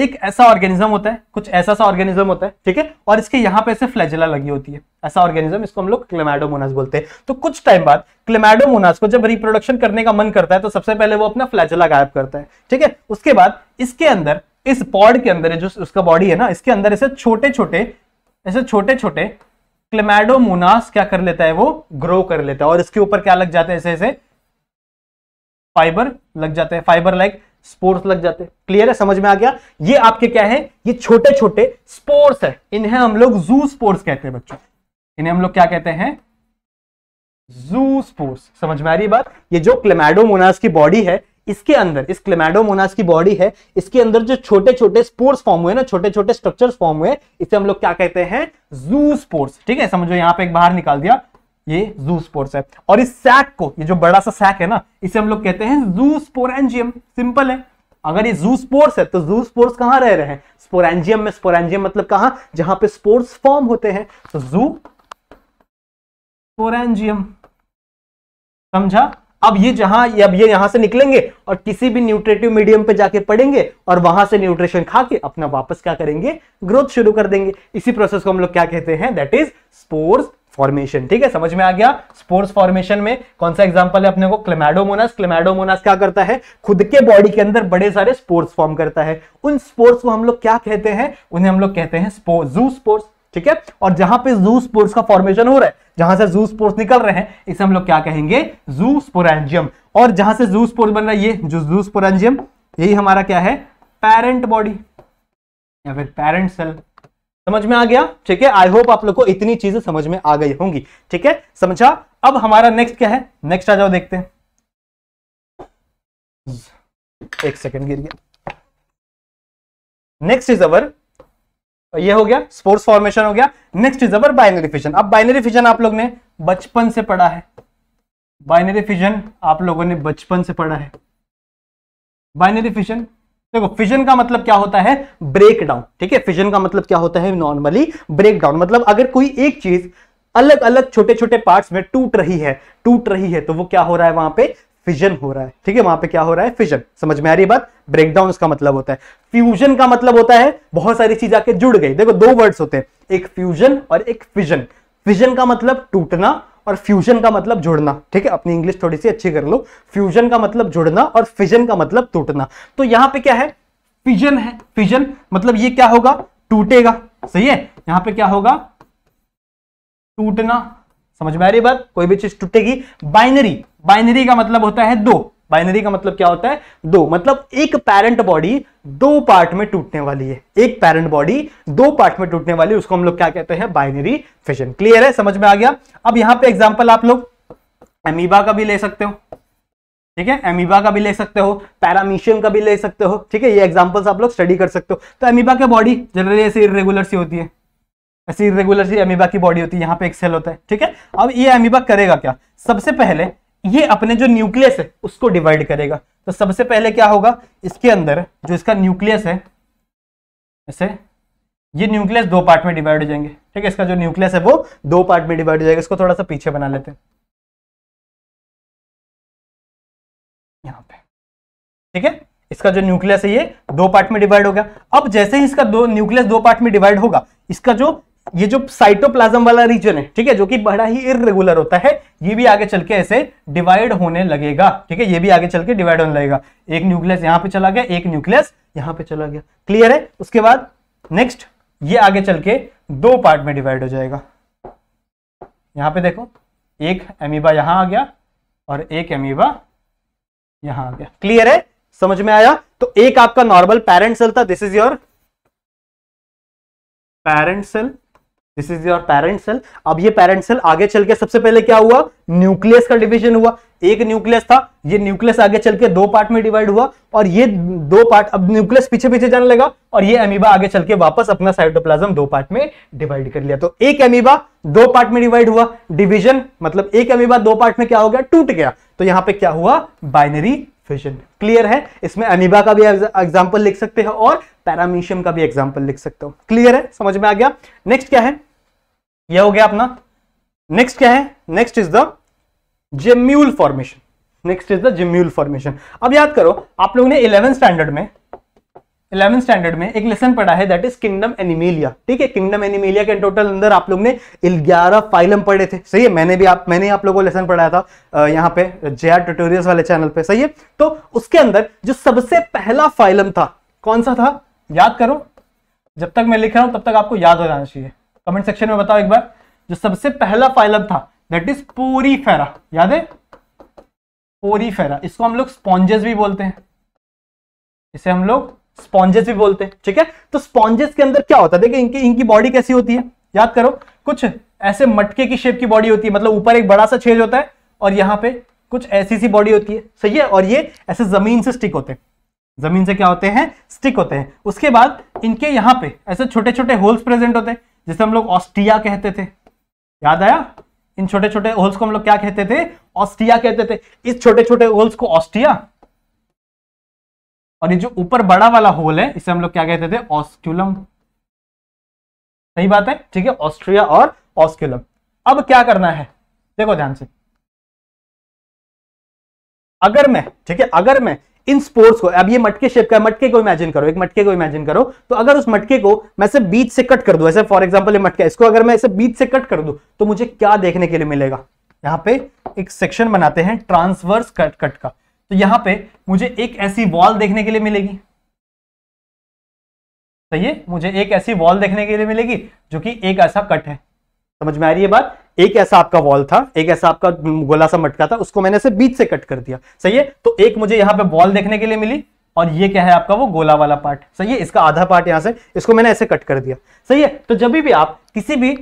एक ऐसा ऑर्गेनिज्म होता है कुछ ऐसा सा ऑर्गेनिज्म होता है ठीक है और इसके यहाँ पे ऐसे फ्लैजिला लगी होती है ऐसा ऑर्गेनिज्म इसको हम लोग क्लेमेडोमोनास बोलते हैं तो कुछ टाइम बाद क्लेमाडोमोनास को जब रिप्रोडक्शन करने का मन करता है तो सबसे पहले वो अपना फ्लैजिला गायब करता है ठीक है उसके बाद इसके अंदर इस पॉड के अंदर जो उसका बॉडी है ना इसके अंदर ऐसे छोटे छोटे ऐसे छोटे छोटे क्लेमेडोमोनास क्या कर लेता है वो ग्रो कर लेता है और इसके ऊपर क्या लग जाते हैं ऐसे ऐसे फाइबर लग जाते हैं फाइबर लाइक स्पोर्स लग जाते क्लियर है समझ में आ गया ये आपके क्या है ये छोटे छोटे स्पोर्स है इन्हें हम लोग जू स्पोर्स कहते हैं बच्चों इन्हें हम लोग क्या कहते हैं जू स्पोर्स समझ में आ रही बात ये जो क्लेमेडोमोनास की बॉडी है इसके अंदर इस क्लेमेडोमोनास की बॉडी है इसके अंदर जो छोटे छोटे स्पोर्स फॉर्म हुए ना छोटे छोटे स्ट्रक्चर्स फॉर्म हुए इसे हम लोग क्या कहते हैं जू स्पोर्स ठीक है समझो यहां पे एक बाहर निकाल दिया ये जू स्पोर्स है और इस सैक को ये जो बड़ा सा सैक है ना इसे हम लोग कहते हैं जू स्पोरेंजियम सिंपल है अगर ये जू स्पोर्स है तो जू स्पोर्स कहां रह रहे हैं स्पोरेंजियम में स्पोरेंजियम मतलब कहां जहां पे स्पोर्स फॉर्म होते हैं तो जू स्पोरेंजियम समझा अब ये जहां अब ये यहां से निकलेंगे और किसी भी न्यूट्रेटिव मीडियम पे जाके पड़ेंगे और वहां से न्यूट्रिशन खा के अपना वापस क्या करेंगे ग्रोथ शुरू कर देंगे इसी प्रोसेस को हम लोग क्या कहते हैं दैट इज स्पोर्स फॉर्मेशन ठीक है समझ में आ गया स्पोर्स फॉर्मेशन में कौन सा एग्जांपल है अपने को क्लेमेडोमोनास क्लेमेडोमोनास क्या करता है खुद के बॉडी के अंदर बड़े सारे स्पोर्स फॉर्म करता है उन स्पोर्स को हम लोग क्या कहते हैं उन्हें हम लोग कहते हैं जू स्पोर्स ठीक है और जहां पे जू स्पोर्स का फॉर्मेशन हो रहा है जहां से जू स्पोर्स निकल रहे हैं इसे हम लोग क्या कहेंगे जू स्पोरेंजियम और जहां से जू स्पोर्स बन रहा है ये जो जू स्पोरेंजियम यही हमारा क्या है पेरेंट बॉडी या फिर पेरेंट सेल समझ में आ गया ठीक है आई होप आप लोग को इतनी चीजें समझ में आ गई होंगी ठीक है समझा अब हमारा नेक्स्ट क्या है नेक्स्ट आ जाओ देखते हैं एक सेकेंड गिर गया नेक्स्ट इज अवर ये हो गया स्पोर्ट्स फॉर्मेशन हो गया next is our binary fission अब बाइनरी फिजन आप लोग ने बचपन से पढ़ा है बाइनरी फिजन आप लोगों ने बचपन से पढ़ा है बाइनरी फिजन देखो फिजन का मतलब क्या होता है ब्रेक डाउन ठीक है फिजन का मतलब क्या होता है नॉर्मली ब्रेक डाउन मतलब अगर कोई एक चीज अलग अलग छोटे छोटे पार्ट्स में टूट रही है टूट रही है तो वो क्या हो रहा है वहां पे फिजन हो रहा है ठीक है वहां पे क्या हो रहा है फिजन समझ में आ रही बात ब्रेकडाउन उसका मतलब होता है फ्यूजन का मतलब होता है बहुत सारी चीज आके जुड़ गई देखो दो वर्ड्स होते हैं एक फ्यूजन और एक फिजन फिजन का मतलब टूटना और फ्यूजन का मतलब जुड़ना ठीक है अपनी इंग्लिश थोड़ी सी अच्छी कर लो फ्यूजन का मतलब जुड़ना और फिजन का मतलब टूटना तो यहां पे क्या है फिजन है फिजन मतलब ये क्या होगा टूटेगा सही है यहां पे क्या होगा टूटना समझ में आ रही बात कोई भी चीज टूटेगी बाइनरी बाइनरी का मतलब होता है दो बाइनरी का मतलब क्या होता है दो मतलब एक पेरेंट बॉडी दो पार्ट में टूटने वाली है एक पेरेंट बॉडी दो पार्ट में टूटने वाली उसको हम लोग क्या कहते हैं बाइनरी फिशन क्लियर है समझ में आ गया अब यहां पे एग्जाम्पल आप लोग एमीबा का भी ले सकते हो ठीक है एमीबा का भी ले सकते हो पैरामीशियम का भी ले सकते हो ठीक है ये एग्जाम्पल्स आप लोग स्टडी कर सकते हो तो एमीबा की बॉडी जनरली ऐसी इरेगुलर सी होती है ऐसी इरेगुलर सी एमीबा की बॉडी होती है यहाँ पे एक सेल होता है ठीक है अब ये एमीबा करेगा क्या सबसे पहले ये अपने जो न्यूक्लियस है उसको डिवाइड करेगा तो सबसे पहले क्या होगा इसके अंदर जो इसका न्यूक्लियस है ऐसे ये न्यूक्लियस दो पार्ट में डिवाइड हो जाएंगे ठीक है इसका जो न्यूक्लियस है वो दो पार्ट में डिवाइड हो जाएगा इसको थोड़ा सा पीछे बना लेते हैं यहां पे ठीक है इसका जो न्यूक्लियस है ये दो पार्ट में डिवाइड हो गया अब जैसे ही इसका दो न्यूक्लियस दो पार्ट में डिवाइड होगा इसका जो ये जो साइटोप्लाज्म वाला रीजन है ठीक है जो कि बड़ा ही इरेगुलर होता है ये भी आगे चल के ऐसे डिवाइड होने लगेगा ठीक है ये भी आगे चल के डिवाइड होने लगेगा एक न्यूक्लियस यहां पे चला गया एक न्यूक्लियस यहां पे चला गया क्लियर है उसके बाद नेक्स्ट ये आगे चल के दो पार्ट में डिवाइड हो जाएगा यहां पर देखो एक एमीबा यहां आ गया और एक एमीबा यहां आ गया क्लियर है समझ में आया तो एक आपका नॉर्मल पेरेंट सेल था this is your parent cell this is your parent cell अब ये पेरेंट सेल आगे चल के सबसे पहले क्या हुआ न्यूक्लियस का डिवीजन हुआ एक न्यूक्लियस था ये न्यूक्लियस आगे चल के दो पार्ट में डिवाइड हुआ और ये दो पार्ट अब न्यूक्लियस पीछे पीछे जाने लगा और ये एमीबा आगे चल के वापस अपना साइटोप्लाज्म दो पार्ट में डिवाइड कर लिया तो एक एमीबा दो पार्ट में डिवाइड हुआ डिवीजन मतलब एक एमीबा दो पार्ट में क्या हो गया टूट गया तो यहां पर क्या हुआ बाइनरी फिशन क्लियर है इसमें अमीबा का भी एग्जाम्पल लिख सकते हो और पैरामीशियम का भी एग्जाम्पल लिख सकते हो क्लियर है समझ में आ गया नेक्स्ट क्या है यह हो गया अपना नेक्स्ट क्या है next is the gemmule formation next is the gemmule formation अब याद करो आप लोगों ने इलेवन स्टैंडर्ड में इलेवन स्टैंडर्ड में एक लेसन पढ़ा है दैट इज किंगडम एनिमेलिया ठीक है किंगडम एनिमेलिया के टोटल अंदर आप लोग ने ग्यारह फाइलम पढ़े थे सही है मैंने भी आप मैंने आप लोगों को लेसन पढ़ाया था यहाँ पे जे आर ट्यूटोरियल वाले चैनल पे सही है तो उसके अंदर जो सबसे पहला फाइलम था कौन सा था याद करो जब तक मैं लिख रहा हूं तब तक आपको याद हो जाना चाहिए कमेंट सेक्शन में बताओ एक बार जो सबसे पहला फाइलम था दैट इज पोरी फेरा याद है पोरी फेरा इसको हम लोग स्पॉन्जेस भी बोलते हैं इसे हम लोग स्पॉन्जेस भी बोलते हैं ठीक है तो स्पॉन्जेस के अंदर क्या होता है देखिए इनकी इनकी बॉडी कैसी होती है याद करो कुछ ऐसे मटके की शेप की बॉडी होती है मतलब ऊपर एक बड़ा सा छेद होता है और यहां पे कुछ ऐसी सी बॉडी होती है सही है और ये ऐसे जमीन से स्टिक होते हैं जमीन से क्या होते हैं स्टिक होते हैं उसके बाद इनके यहाँ पे ऐसे छोटे छोटे होल्स प्रेजेंट होते हैं जिसे हम लोग ऑस्ट्रिया कहते थे याद आया इन छोटे छोटे होल्स को हम लोग क्या कहते थे ऑस्ट्रिया कहते थे इस छोटे छोटे होल्स को ऑस्ट्रिया और ये जो ऊपर बड़ा वाला होल है इसे हम लोग क्या कहते थे ऑस्क्यूलम सही बात है ठीक है ऑस्ट्रिया और ऑस्क्यूलम अब क्या करना है देखो ध्यान से अगर मैं ठीक है अगर मैं इन स्पोर्ट्स को अब ये मटके शेप का मटके को इमेजिन करो एक मटके को इमेजिन करो तो अगर उस मटके को मैं से बीच से कट कर दू ऐसे फॉर एग्जाम्पल ये मटका इसको अगर मैं ऐसे बीच से कट कर दू तो मुझे क्या देखने के लिए मिलेगा यहाँ पे एक सेक्शन बनाते हैं ट्रांसवर्स कट कट का तो यहाँ पे मुझे एक ऐसी वॉल देखने के लिए मिलेगी सही है मुझे एक ऐसी वॉल देखने के लिए मिलेगी जो कि एक ऐसा कट है समझ में आ रही है बात एक ऐसा आपका वॉल था एक ऐसा आपका गोला सा मटका था उसको मैंने से बीच से कट कर दिया सही है तो एक मुझे यहां पे वॉल देखने के लिए मिली और ये क्या है आपका वो गोला वाला पार्ट सही है इसका आधा पार्ट यहां से इसको मैंने ऐसे कट कर दिया सही है तो जब भी आप किसी भी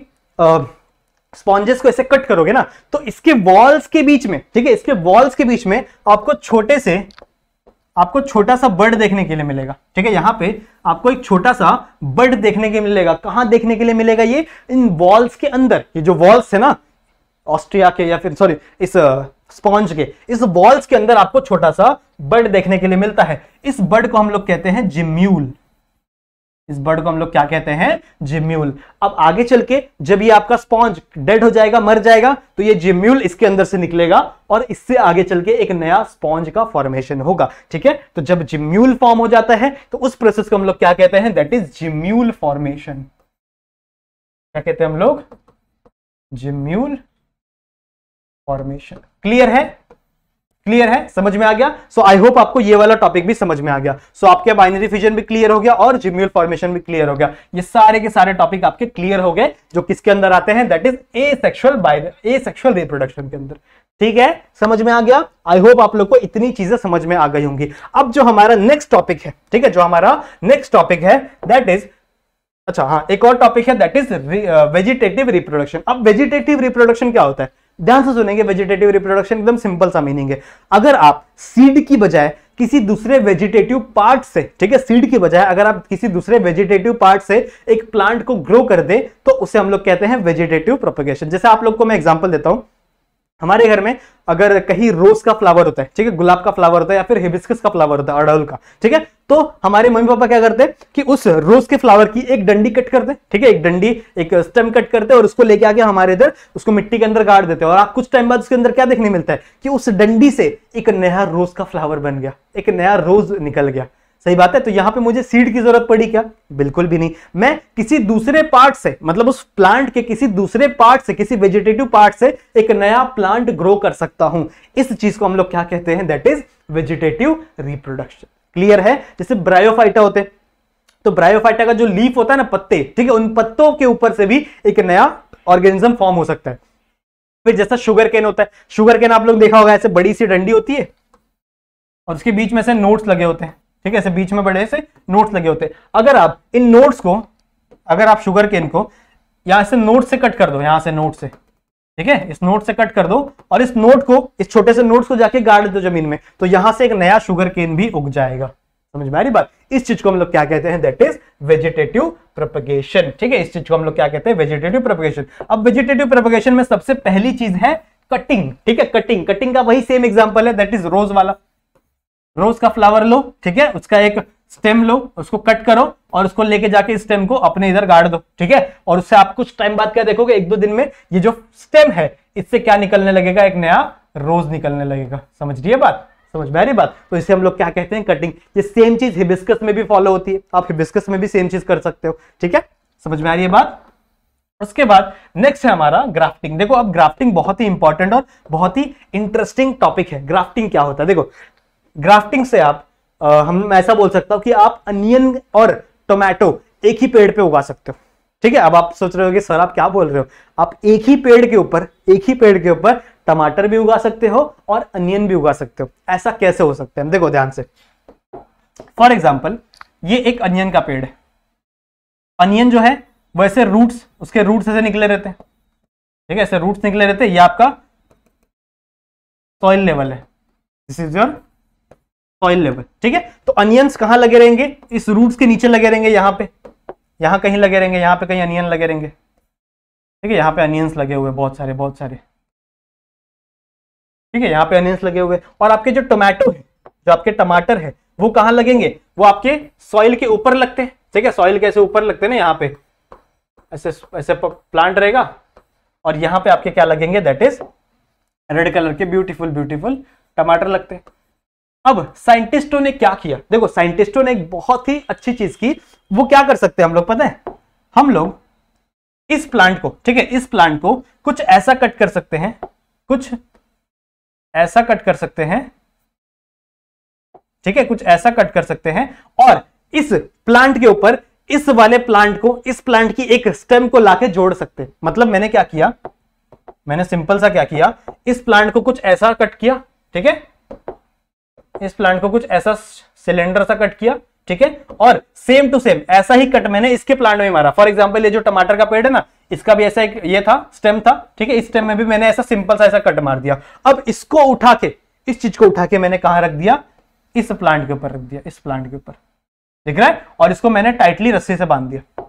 स्पॉन्जेस को ऐसे कट करोगे ना तो इसके वॉल्स के बीच में ठीक है इसके वॉल्स के बीच में आपको छोटे से आपको छोटा सा बर्ड देखने के लिए मिलेगा ठीक है यहाँ पे आपको एक छोटा सा बर्ड देखने के मिलेगा कहाँ देखने के लिए मिलेगा ये इन वॉल्स के अंदर ये जो वॉल्स है ना ऑस्ट्रिया के या फिर सॉरी इस स्पॉन्ज के इस वॉल्स के अंदर आपको छोटा सा बर्ड देखने के लिए मिलता है इस बर्ड को हम लोग कहते हैं जिम्यूल इस बर्ड को हम लोग क्या कहते हैं जिम्यूल अब आगे चल के जब ये आपका स्पॉन्ज डेड हो जाएगा मर जाएगा तो ये जिम्यूल इसके अंदर से निकलेगा और इससे आगे चल के एक नया स्पॉन्ज का फॉर्मेशन होगा ठीक है तो जब जिम्यूल फॉर्म हो जाता है तो उस प्रोसेस को हम लोग क्या कहते हैं दैट इज जिम्यूल फॉर्मेशन क्या कहते हैं हम लोग जिम्यूल फॉर्मेशन क्लियर है क्लियर है समझ में आ गया सो आई होप आपको ये वाला टॉपिक भी समझ में आ गया सो so, आपके बाइनरी फिजन भी क्लियर हो गया और जिम्यूल फॉर्मेशन भी क्लियर हो गया ये सारे के सारे टॉपिक आपके क्लियर हो गए जो किसके अंदर आते हैं that is asexual asexual reproduction के अंदर ठीक है समझ में आ गया आई होप आप लोग को इतनी चीजें समझ में आ गई होंगी अब जो हमारा नेक्स्ट टॉपिक है ठीक है जो हमारा नेक्स्ट टॉपिक है दैट इज अच्छा हाँ एक और टॉपिक है दैट इज वेजिटेटिव रिप्रोडक्शन अब वेजिटेटिव रिप्रोडक्शन क्या होता है ध्यान से सुनेंगे वेजिटेटिव रिप्रोडक्शन एकदम सिंपल सा मीनिंग है अगर आप सीड की बजाय किसी दूसरे वेजिटेटिव पार्ट से ठीक है सीड की बजाय अगर आप किसी दूसरे वेजिटेटिव पार्ट से एक प्लांट को ग्रो कर दें तो उसे हम लोग कहते हैं वेजिटेटिव प्रोपोगेशन जैसे आप लोग को मैं एग्जाम्पल देता हूं हमारे घर में अगर कहीं रोज का फ्लावर होता है ठीक है गुलाब का फ्लावर होता है या फिर हिबिस्कस का फ्लावर होता है अड़हुल का ठीक है तो हमारे मम्मी पापा क्या करते हैं कि उस रोज के फ्लावर की एक डंडी कट करते ठीक है एक डंडी एक स्टेम कट करते और उसको लेके आके हमारे इधर उसको मिट्टी के अंदर गाड़ देते और आप कुछ टाइम बाद उसके अंदर क्या देखने मिलता है कि उस डंडी से एक नया रोज का फ्लावर बन गया एक नया रोज निकल गया सही बात है तो यहाँ पे मुझे सीड की जरूरत पड़ी क्या बिल्कुल भी नहीं मैं किसी दूसरे पार्ट से मतलब उस प्लांट के किसी दूसरे पार्ट से किसी वेजिटेटिव पार्ट से एक नया प्लांट ग्रो कर सकता हूं इस चीज को हम लोग क्या कहते हैं that is vegetative reproduction clear है जैसे ब्रायोफाइटा होते हैं तो ब्रायोफाइटा का जो लीफ होता है ना पत्ते ठीक है उन पत्तों के ऊपर से भी एक नया ऑर्गेनिज्म फॉर्म हो सकता है फिर जैसा शुगर केन होता है शुगर केन आप लोग देखा होगा ऐसे बड़ी सी डंडी होती है और उसके बीच में से नोट्स लगे होते हैं ठीक है ऐसे बीच में बड़े से नोट्स लगे होते हैं अगर आप इन नोट्स को अगर आप शुगर केन को यहां से नोट से कट कर दो यहां से नोट से ठीक है इस नोट से कट कर दो और इस नोट को इस छोटे से नोट को जाके गाड़ दो जमीन में तो यहां से एक नया शुगर केन भी उग जाएगा समझ में आ रही बात इस चीज को हम लोग क्या कहते हैं दैट इज वेजिटेटिव प्रोपगेशन ठीक है इस चीज को हम लोग क्या कहते हैं वेजिटेटिव प्रोपगेशन अब वेजिटेटिव प्रोपगेशन में सबसे पहली चीज है कटिंग ठीक है कटिंग कटिंग का वही सेम एग्जाम्पल है दैट इज रोज वाला रोज का फ्लावर लो ठीक है उसका एक स्टेम लो उसको कट करो और उसको लेके जाके स्टेम को अपने इधर गाड़ दो ठीक है और उससे आप कुछ टाइम बाद क्या देखोगे एक दो दिन में ये जो स्टेम है इससे क्या निकलने लगेगा एक नया रोज निकलने लगेगा समझ रही है बात समझ में आ रही बात तो इसे हम लोग क्या कहते हैं कटिंग ये सेम चीज हिबिस्कस में भी फॉलो होती है आप हिबिस्कस में भी सेम चीज कर सकते हो ठीक है समझ में आ रही है बात उसके बाद नेक्स्ट है हमारा ग्राफ्टिंग देखो अब ग्राफ्टिंग बहुत ही इंपॉर्टेंट और बहुत ही इंटरेस्टिंग टॉपिक है ग्राफ्टिंग क्या होता है देखो ग्राफ्टिंग से आप हम ऐसा बोल सकता हूं कि आप अनियन और टोमेटो एक ही पेड़ पे उगा सकते हो ठीक है अब आप सोच रहे हो कि सर आप क्या बोल रहे हो आप एक ही पेड़ के ऊपर एक ही पेड़ के ऊपर टमाटर भी उगा सकते हो और अनियन भी उगा सकते हो ऐसा कैसे हो सकता है देखो ध्यान से फॉर एग्जाम्पल ये एक अनियन का पेड़ है अनियन जो है वैसे रूट्स उसके रूट्स ऐसे निकले रहते हैं ठीक है ऐसे रूट्स निकले रहते हैं ये आपका सॉइल लेवल है this is your soil level ठीक है तो अनियंस कहां लगे रहेंगे इस रूट्स के नीचे लगे रहेंगे यहां पे यहां कहीं लगे रहेंगे यहां पे कहीं अनियन लगे रहेंगे ठीक है यहां पे अनियंस लगे हुए बहुत सारे बहुत सारे ठीक है यहां पे अनियंस लगे हुए और आपके जो टोमेटो है जो आपके टमाटर है वो कहां लगेंगे वो आपके सॉइल के ऊपर लगते हैं ठीक है सॉइल के ऐसे ऊपर लगते हैं ना यहाँ पे ऐसे ऐसे प्लांट रहेगा और यहां पे आपके क्या लगेंगे दैट इज रेड कलर के ब्यूटीफुल ब्यूटीफुल टमाटर लगते हैं अब साइंटिस्टों ने क्या किया देखो साइंटिस्टों ने एक बहुत ही अच्छी चीज की वो क्या कर सकते हैं हम लोग पता है हम लोग इस प्लांट को ठीक है इस प्लांट को कुछ ऐसा कट कर सकते हैं कुछ ऐसा कट कर सकते हैं ठीक है कुछ ऐसा कट कर सकते हैं और इस प्लांट के ऊपर इस वाले प्लांट को इस प्लांट की एक स्टेम को लाके जोड़ सकते हैं मतलब मैंने क्या किया मैंने सिंपल सा क्या किया इस प्लांट को कुछ ऐसा कट किया ठीक है इस प्लांट को कुछ ऐसा सिलेंडर सा कट किया ठीक है और सेम टू सेम ऐसा ही कट मैंने इसके प्लांट में मारा फॉर एग्जाम्पल ये जो टमाटर का पेड़ है ना इसका भी ऐसा एक ये था स्टेम था ठीक है इस स्टेम में भी मैंने ऐसा सिंपल सा ऐसा कट मार दिया अब इसको उठा के इस चीज को उठा के मैंने कहा रख दिया इस प्लांट के ऊपर रख दिया इस प्लांट के ऊपर देख रहा है और इसको मैंने टाइटली रस्सी से बांध दिया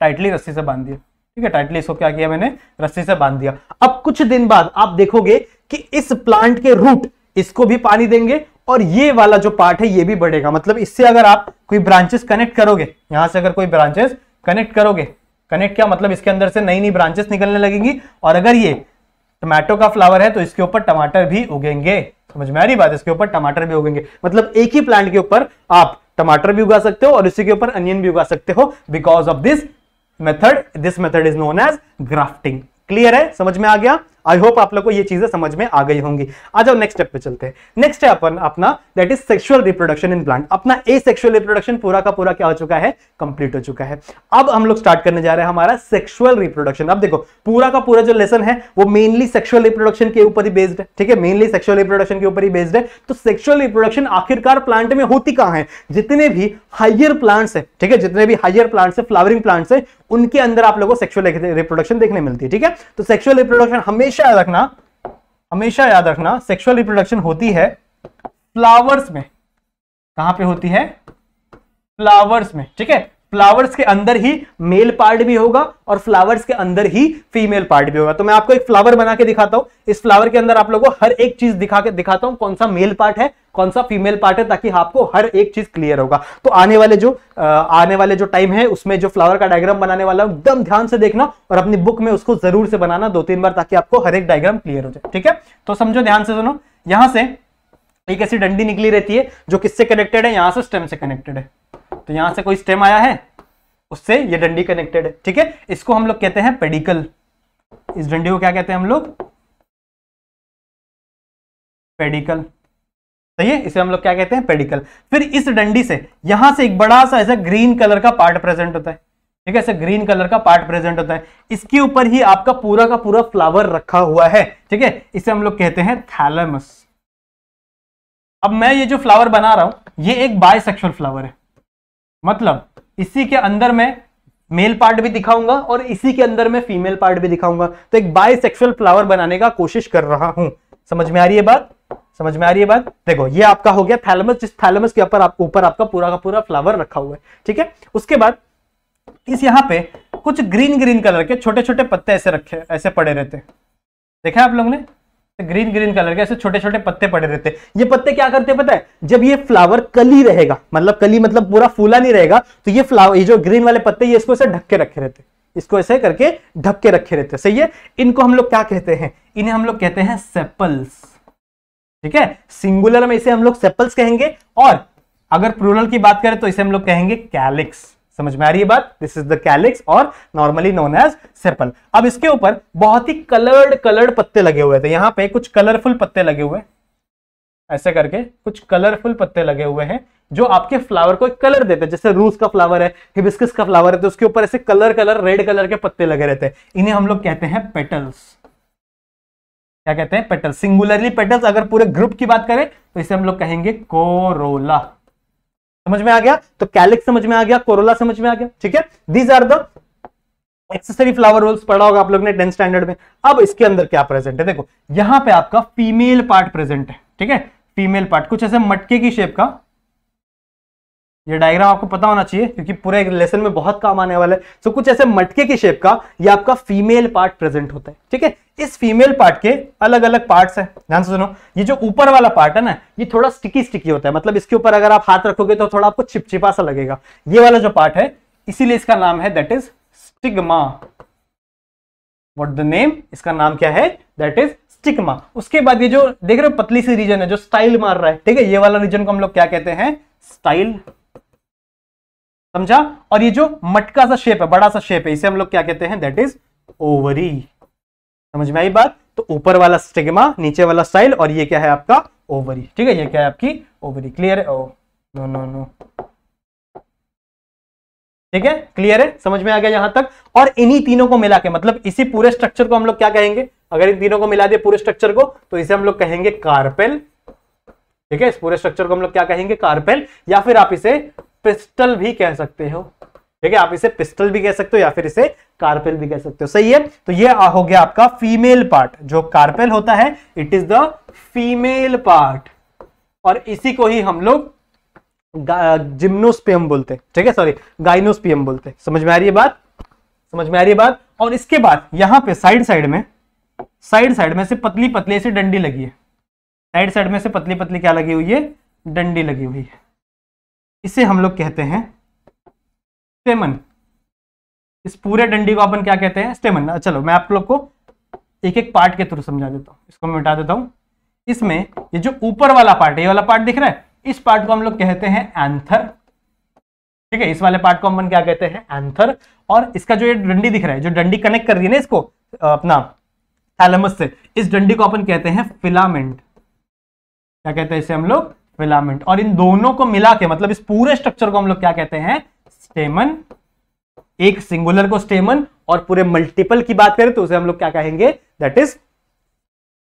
टाइटली रस्सी से बांध दिया ठीक है टाइटली इसको क्या किया मैंने रस्सी से बांध दिया अब कुछ दिन बाद आप देखोगे कि इस प्लांट के रूट इसको भी पानी देंगे और ये वाला जो पार्ट है ये भी बढ़ेगा मतलब इससे अगर आप कोई ब्रांचेस कनेक्ट करोगे यहां से अगर कोई ब्रांचेस कनेक्ट करोगे कनेक्ट क्या मतलब इसके अंदर से नई नई ब्रांचेस निकलने लगेंगी और अगर ये टमाटो का फ्लावर है तो इसके ऊपर टमाटर भी उगेंगे समझ में आ रही बात इसके ऊपर टमाटर भी उगेंगे मतलब एक ही प्लांट के ऊपर आप टमाटर भी उगा सकते हो और इसी के ऊपर अनियन भी उगा सकते हो because of this method this method is known as grafting clear है समझ में आ गया आई होप आप लोग को ये चीजें समझ में आ गई होंगी आ जाओ नेक्स्ट स्टेप पे चलते हैं नेक्स्ट है अपन अपना that is sexual reproduction in plant अपना ए सेक्सुअल रिप्रोडक्शन पूरा का पूरा क्या हो चुका है कंप्लीट हो चुका है अब हम लोग स्टार्ट करने जा रहे हैं हमारा सेक्सुअल रिप्रोडक्शन अब देखो पूरा का पूरा जो लेसन है वो मेनली सेक्सुअल रिप्रोडक्शन के ऊपर ही बेस्ड है ठीक है मेनली सेक्सुअल रिप्रोडक्शन के ऊपर ही बेस्ड है तो सेक्सुअल रिप्रोडक्शन आखिरकार प्लांट में होती कहाँ है जितने भी हाइयर प्लांट्स है ठीक है जितने भी हाइयर प्लांट्स है फ्लावरिंग प्लांट्स है उनके अंदर आप लोगों को सेक्सुअल रिप्रोडक्शन देखने मिलती है ठीक है तो सेक्सुअल रिप्रोडक्शन हमेशा हमेशा याद रखना हमेशा याद रखना सेक्सुअल रिप्रोडक्शन होती है फ्लावर्स में कहां पे होती है फ्लावर्स में ठीक है फ्लावर्स के अंदर ही मेल पार्ट भी होगा और फ्लावर्स के अंदर ही फीमेल पार्ट भी होगा तो मैं आपको एक फ्लावर बना के दिखाता हूं इस फ्लावर के अंदर आप लोगों को हर एक चीज दिखा के दिखाता हूं कौन सा मेल पार्ट है कौन सा फीमेल पार्ट है ताकि आपको हर एक चीज क्लियर होगा तो आने वाले जो आने वाले जो टाइम है उसमें जो फ्लावर का डायग्राम बनाने वाला है एकदम ध्यान से देखना और अपनी बुक में उसको जरूर से बनाना दो तीन बार ताकि आपको हर एक डायग्राम क्लियर हो जाए ठीक है तो समझो ध्यान से सुनो यहां से एक ऐसी डंडी निकली रहती है जो किससे कनेक्टेड है यहां से स्टेम से कनेक्टेड है तो यहां से कोई स्टेम आया है उससे ये डंडी कनेक्टेड है ठीक है इसको हम लोग कहते हैं पेडिकल इस डंडी को क्या कहते हैं हम लोग पेडिकल सही है इसे हम लोग क्या कहते हैं पेडिकल फिर इस डंडी से यहां से एक बड़ा सा ऐसा ग्रीन कलर का पार्ट प्रेजेंट होता है ठीक है ऐसा ग्रीन कलर का पार्ट प्रेजेंट होता है इसके ऊपर ही आपका पूरा का पूरा फ्लावर रखा हुआ है ठीक है इसे हम लोग कहते हैं थैलमस अब मैं ये जो फ्लावर बना रहा हूं ये एक बायसेक्सुअल फ्लावर है मतलब इसी के अंदर मैं मेल पार्ट भी दिखाऊंगा और इसी के अंदर मैं फीमेल पार्ट भी दिखाऊंगा तो एक बायसेक्सुअल फ्लावर बनाने का कोशिश कर रहा हूं समझ में आ रही है बात समझ में आ रही है बात देखो ये आपका हो गया थैलमस जिस थैलमस के ऊपर आपको ऊपर आपका पूरा का पूरा फ्लावर रखा हुआ है ठीक है उसके बाद इस यहाँ पे कुछ ग्रीन ग्रीन कलर के छोटे छोटे पत्ते ऐसे रखे ऐसे पड़े रहते देखा आप लोगों ने ग्रीन ग्रीन कलर के ऐसे छोटे छोटे पत्ते पड़े रहते हैं ये पत्ते क्या करते हैं पता है जब ये फ्लावर कली रहेगा मतलब कली मतलब पूरा फूला नहीं रहेगा तो ये फ्लावर ये जो ग्रीन वाले पत्ते ये इसको ऐसे ढक के रखे रहते इसको ऐसे करके ढक के रखे रहते सही है इनको हम लोग क्या कहते हैं इन्हें हम लोग कहते हैं सेपल्स ठीक है सिंगुलर में इसे हम लोग सेपल्स कहेंगे और अगर प्रूरल की बात करें तो इसे हम लोग कहेंगे कैलिक्स समझ में आ रही है बात दिस इज द कैलिक्स और नॉर्मली नोन एज सेपल अब इसके ऊपर बहुत ही कलर्ड कलर्ड पत्ते लगे हुए थे यहाँ पे कुछ कलरफुल पत्ते लगे हुए ऐसे करके कुछ कलरफुल पत्ते लगे हुए हैं जो आपके फ्लावर को एक कलर देते हैं जैसे रूस का फ्लावर है हिबिस्किस का फ्लावर है तो उसके ऊपर ऐसे कलर कलर रेड कलर के पत्ते लगे रहते हैं इन्हें हम लोग कहते हैं पेटल्स क्या कहते हैं पेटल सिंगुलरली पेटल्स अगर पूरे ग्रुप की बात करें तो इसे हम लोग कहेंगे कोरोला समझ में आ गया तो कैलिक समझ में आ गया कोरोला समझ में आ गया ठीक है these are the accessory flower whorls पढ़ा होगा आप लोग ने टेंथ स्टैंडर्ड में अब इसके अंदर क्या प्रेजेंट है देखो यहां पे आपका फीमेल पार्ट प्रेजेंट है ठीक है फीमेल पार्ट कुछ ऐसे मटके की शेप का ये डायग्राम आपको पता होना चाहिए क्योंकि पूरे लेसन में बहुत काम आने वाला है सो so, कुछ ऐसे मटके की शेप का ये आपका फीमेल पार्ट प्रेजेंट होता है ठीक है इस फीमेल पार्ट के अलग अलग पार्ट्स हैं ध्यान से सुनो ये जो ऊपर वाला पार्ट है ना ये थोड़ा स्टिकी स्टिकी होता है मतलब इसके ऊपर अगर आप हाथ रखोगे तो थोड़ा आपको चिपचिपा सा लगेगा ये वाला जो पार्ट है इसीलिए इसका नाम है that is stigma what the name इसका नाम क्या है दैट इज स्टिग्मा उसके बाद ये जो देख रहे हो पतली सी रीजन है जो स्टाइल मार रहा है ठीक है ये वाला रीजन को हम लोग क्या कहते हैं स्टाइल समझा और ये जो मटका सा शेप है बड़ा सा शेप है इसे हम लोग क्या कहते हैं दैट इज ओवरी समझ में आई बात तो ऊपर वाला स्टिग्मा नीचे वाला स्टाइल और ये क्या है आपका ओवरी ठीक है ये क्या है आपकी ओवरी क्लियर है ओ नो नो नो ठीक है क्लियर है समझ में आ गया यहां तक और इन्हीं तीनों को मिला के मतलब इसी पूरे स्ट्रक्चर को हम लोग क्या कहेंगे अगर इन तीनों को मिला दिए पूरे स्ट्रक्चर को तो इसे हम लोग कहेंगे कार्पेल ठीक है इस पूरे स्ट्रक्चर को हम लोग क्या कहेंगे कार्पेल या फिर आप इसे पिस्टल भी कह सकते हो ठीक है आप इसे पिस्टल भी कह सकते हो या फिर इसे कार्पेल भी कह सकते हो सही है तो ये हो गया आपका फीमेल पार्ट जो कार्पेल होता है it is the female part और इसी को ही हम लोग जिम्नोस्पियम बोलते हैं ठीक है सॉरी गाइनोस्पियम बोलते हैं समझ में आ रही है बात समझ में आ रही है बात और इसके बाद यहां पे साइड साइड में साइड साइड में से पतली पतली ऐसी डंडी लगी है साइड साइड में से पतली पतली क्या लगी हुई है डंडी लगी हुई है इसे हम लोग कहते हैं स्टेमन इस पूरे डंडी को अपन क्या कहते हैं स्टेमन चलो मैं आप लोग को एक एक पार्ट के थ्रू समझा देता हूं इसको मैं मिटा देता हूं इसमें ये जो ऊपर वाला पार्ट है ये वाला पार्ट दिख रहा है इस पार्ट को हम लोग कहते हैं एंथर ठीक है इस वाले पार्ट को हम क्या कहते हैं एंथर और इसका जो ये डंडी दिख रहा है जो डंडी कनेक्ट कर रही है ना इसको अपना थैलमस से इस डंडी को अपन कहते हैं फिलामेंट क्या कहते हैं इसे हम लोग फिलामेंट और इन दोनों को मिला के मतलब इस पूरे स्ट्रक्चर को हम लोग क्या कहते हैं स्टेमन एक सिंगुलर को स्टेमन और पूरे मल्टीपल की बात करें तो उसे हम लोग क्या कहेंगे दैट इज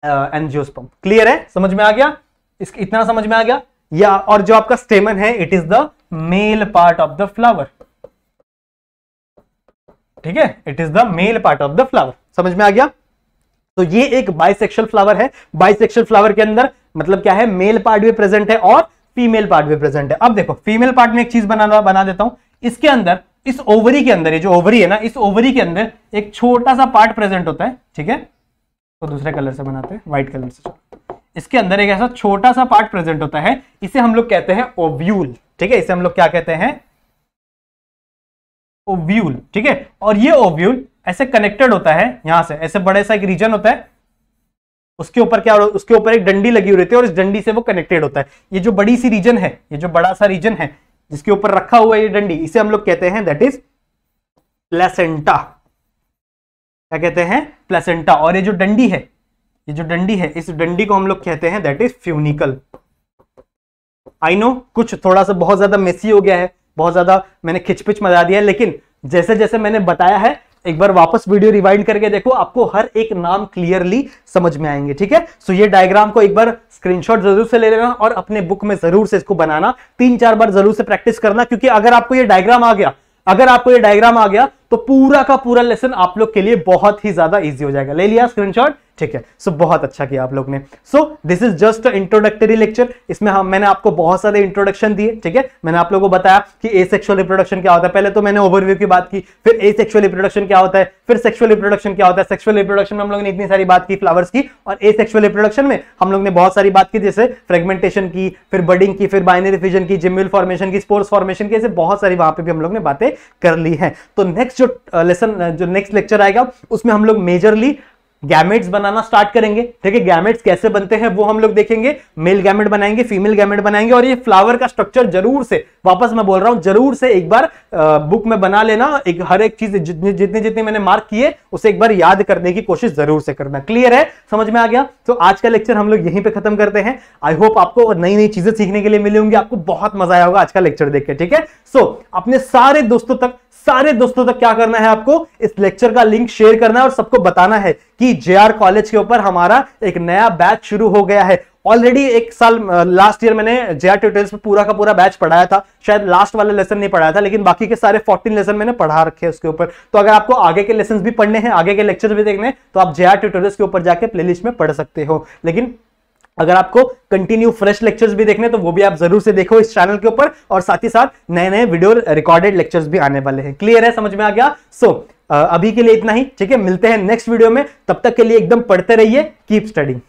एनजियोस्पम क्लियर है समझ में आ गया इस, इतना समझ में आ गया या और जो आपका स्टेमन है it is the male part of the flower ठीक है it is the male part of the flower समझ में आ गया तो ये एक बाइसेक्शुअल फ्लावर है बाइसेक्शुअल फ्लावर के अंदर मतलब क्या है मेल पार्ट भी प्रेजेंट है और फीमेल पार्ट भी प्रेजेंट है अब देखो फीमेल पार्ट में एक चीज बनाना बना देता हूं इसके अंदर इस ओवरी के अंदर ये जो ओवरी है ना इस ओवरी के अंदर एक छोटा सा पार्ट प्रेजेंट होता है ठीक है तो दूसरे कलर से बनाते हैं व्हाइट कलर से इसके अंदर एक ऐसा छोटा सा पार्ट प्रेजेंट होता है इसे हम लोग कहते हैं ओव्यूल ठीक है इसे हम लोग क्या कहते हैं ओव्यूल ठीक है और ये ओव्यूल ऐसे कनेक्टेड होता है यहां से ऐसे बड़े सा एक रीजन होता है उसके ऊपर क्या उसके ऊपर एक डंडी लगी हुई रहती है और इस डंडी से वो कनेक्टेड होता है ये जो बड़ी सी रीजन है ये जो बड़ा सा रीजन है जिसके ऊपर रखा हुआ है ये डंडी इसे हम लोग कहते हैं दैट इज प्लेसेंटा क्या कहते हैं प्लेसेंटा और ये जो डंडी है ये जो डंडी है इस डंडी को हम लोग कहते हैं that is funicle I know कुछ थोड़ा सा बहुत ज्यादा मेसी हो गया है बहुत ज्यादा मैंने खिचपिच मजा दिया है लेकिन जैसे जैसे मैंने बताया है एक बार वापस वीडियो रिवाइंड करके देखो आपको हर एक नाम क्लियरली समझ में आएंगे ठीक है सो ये डायग्राम को एक बार स्क्रीनशॉट जरूर से ले लेना और अपने बुक में जरूर से इसको बनाना तीन चार बार जरूर से प्रैक्टिस करना क्योंकि अगर आपको ये डायग्राम आ गया अगर आपको ये डायग्राम आ गया तो पूरा का पूरा लेसन आप लोग के लिए बहुत ही ज्यादा इजी हो जाएगा ले लिया स्क्रीनशॉट ठीक है सो so, बहुत अच्छा किया आप लोग ने so this is just introductory lecture इसमें हम मैंने आपको बहुत सारे इंट्रोडक्शन दिए ठीक है मैंने आप लोगों को बताया कि ए सेक्शुअल रिप्रोडक्शन क्या होता है पहले तो मैंने ओवरव्यू की बात की फिर ए सेक्शुअल रिप्रोडक्शन क्या होता है फिर सेक्शुअल रिप्रोडक्शन क्या होता है सेक्शुअल रिप्रोडक्शन में हम लोग ने इतनी सारी बात की फ्लावर्स की और ए सेक्शुअल रिप्रोडक्शन में हम लोग ने बहुत सारी बात की जैसे फ्रेगमेंटेशन की फिर बडिंग की फिर बाइनरी फिजन की जिम्यूल फॉर्मेशन की स्पोर्ट्स फॉर्मेशन की ऐसे बहुत सारी वहां पर भी हम लोग ने बातें कर ली है तो नेक्स्ट नेक्स्ट जो लेसन जो नेक्स्ट लेक्चर आएगा उसमें हम लोग मेजरली गैमेट्स बनाना स्टार्ट करेंगे ठीक है गैमेट्स कैसे बनते हैं वो हम लोग देखेंगे मेल गैमेट बनाएंगे फीमेल गैमेट बनाएंगे और ये फ्लावर का स्ट्रक्चर जरूर से वापस मैं बोल रहा हूं जरूर से एक बार आ, बुक में बना लेना एक हर एक चीज जितनी जितनी जितनी मैंने मार्क किए उसे एक बार याद करने की कोशिश जरूर से करना क्लियर है समझ में आ गया तो आज का लेक्चर हम लोग यहीं पर खत्म करते हैं आई होप आपको नई नई चीजें सीखने के लिए मिली होंगी आपको बहुत मजा आया होगा आज का लेक्चर देख के ठीक है सो अपने सारे दोस्तों तक सारे दोस्तों तक क्या करना है आपको इस लेक्चर का लिंक शेयर करना है और सबको बताना है कि ही जे कॉलेज के ऊपर हमारा एक नया बैच शुरू हो गया है ऑलरेडी एक साल लास्ट ईयर मैंने जेआर ट्यूटोरियल्स में पूरा का पूरा बैच पढ़ाया था शायद लास्ट वाला लेसन नहीं पढ़ाया था लेकिन बाकी के सारे 14 लेसन मैंने पढ़ा रखे हैं उसके ऊपर तो अगर आपको आगे के लेसन भी पढ़ने हैं आगे के लेक्चर भी देखने तो आप जे आर ट्यूटोरियल्स के ऊपर जाके प्ले में पढ़ सकते हो लेकिन अगर आपको कंटिन्यू फ्रेश लेक्चर्स भी देखने तो वो भी आप जरूर से देखो इस चैनल के ऊपर और साथ ही साथ नए नए वीडियो रिकॉर्डेड लेक्चर्स भी आने वाले हैं क्लियर है समझ में आ गया सो so, अभी के लिए इतना ही ठीक है मिलते हैं नेक्स्ट वीडियो में तब तक के लिए एकदम पढ़ते रहिए कीप स्टडिंग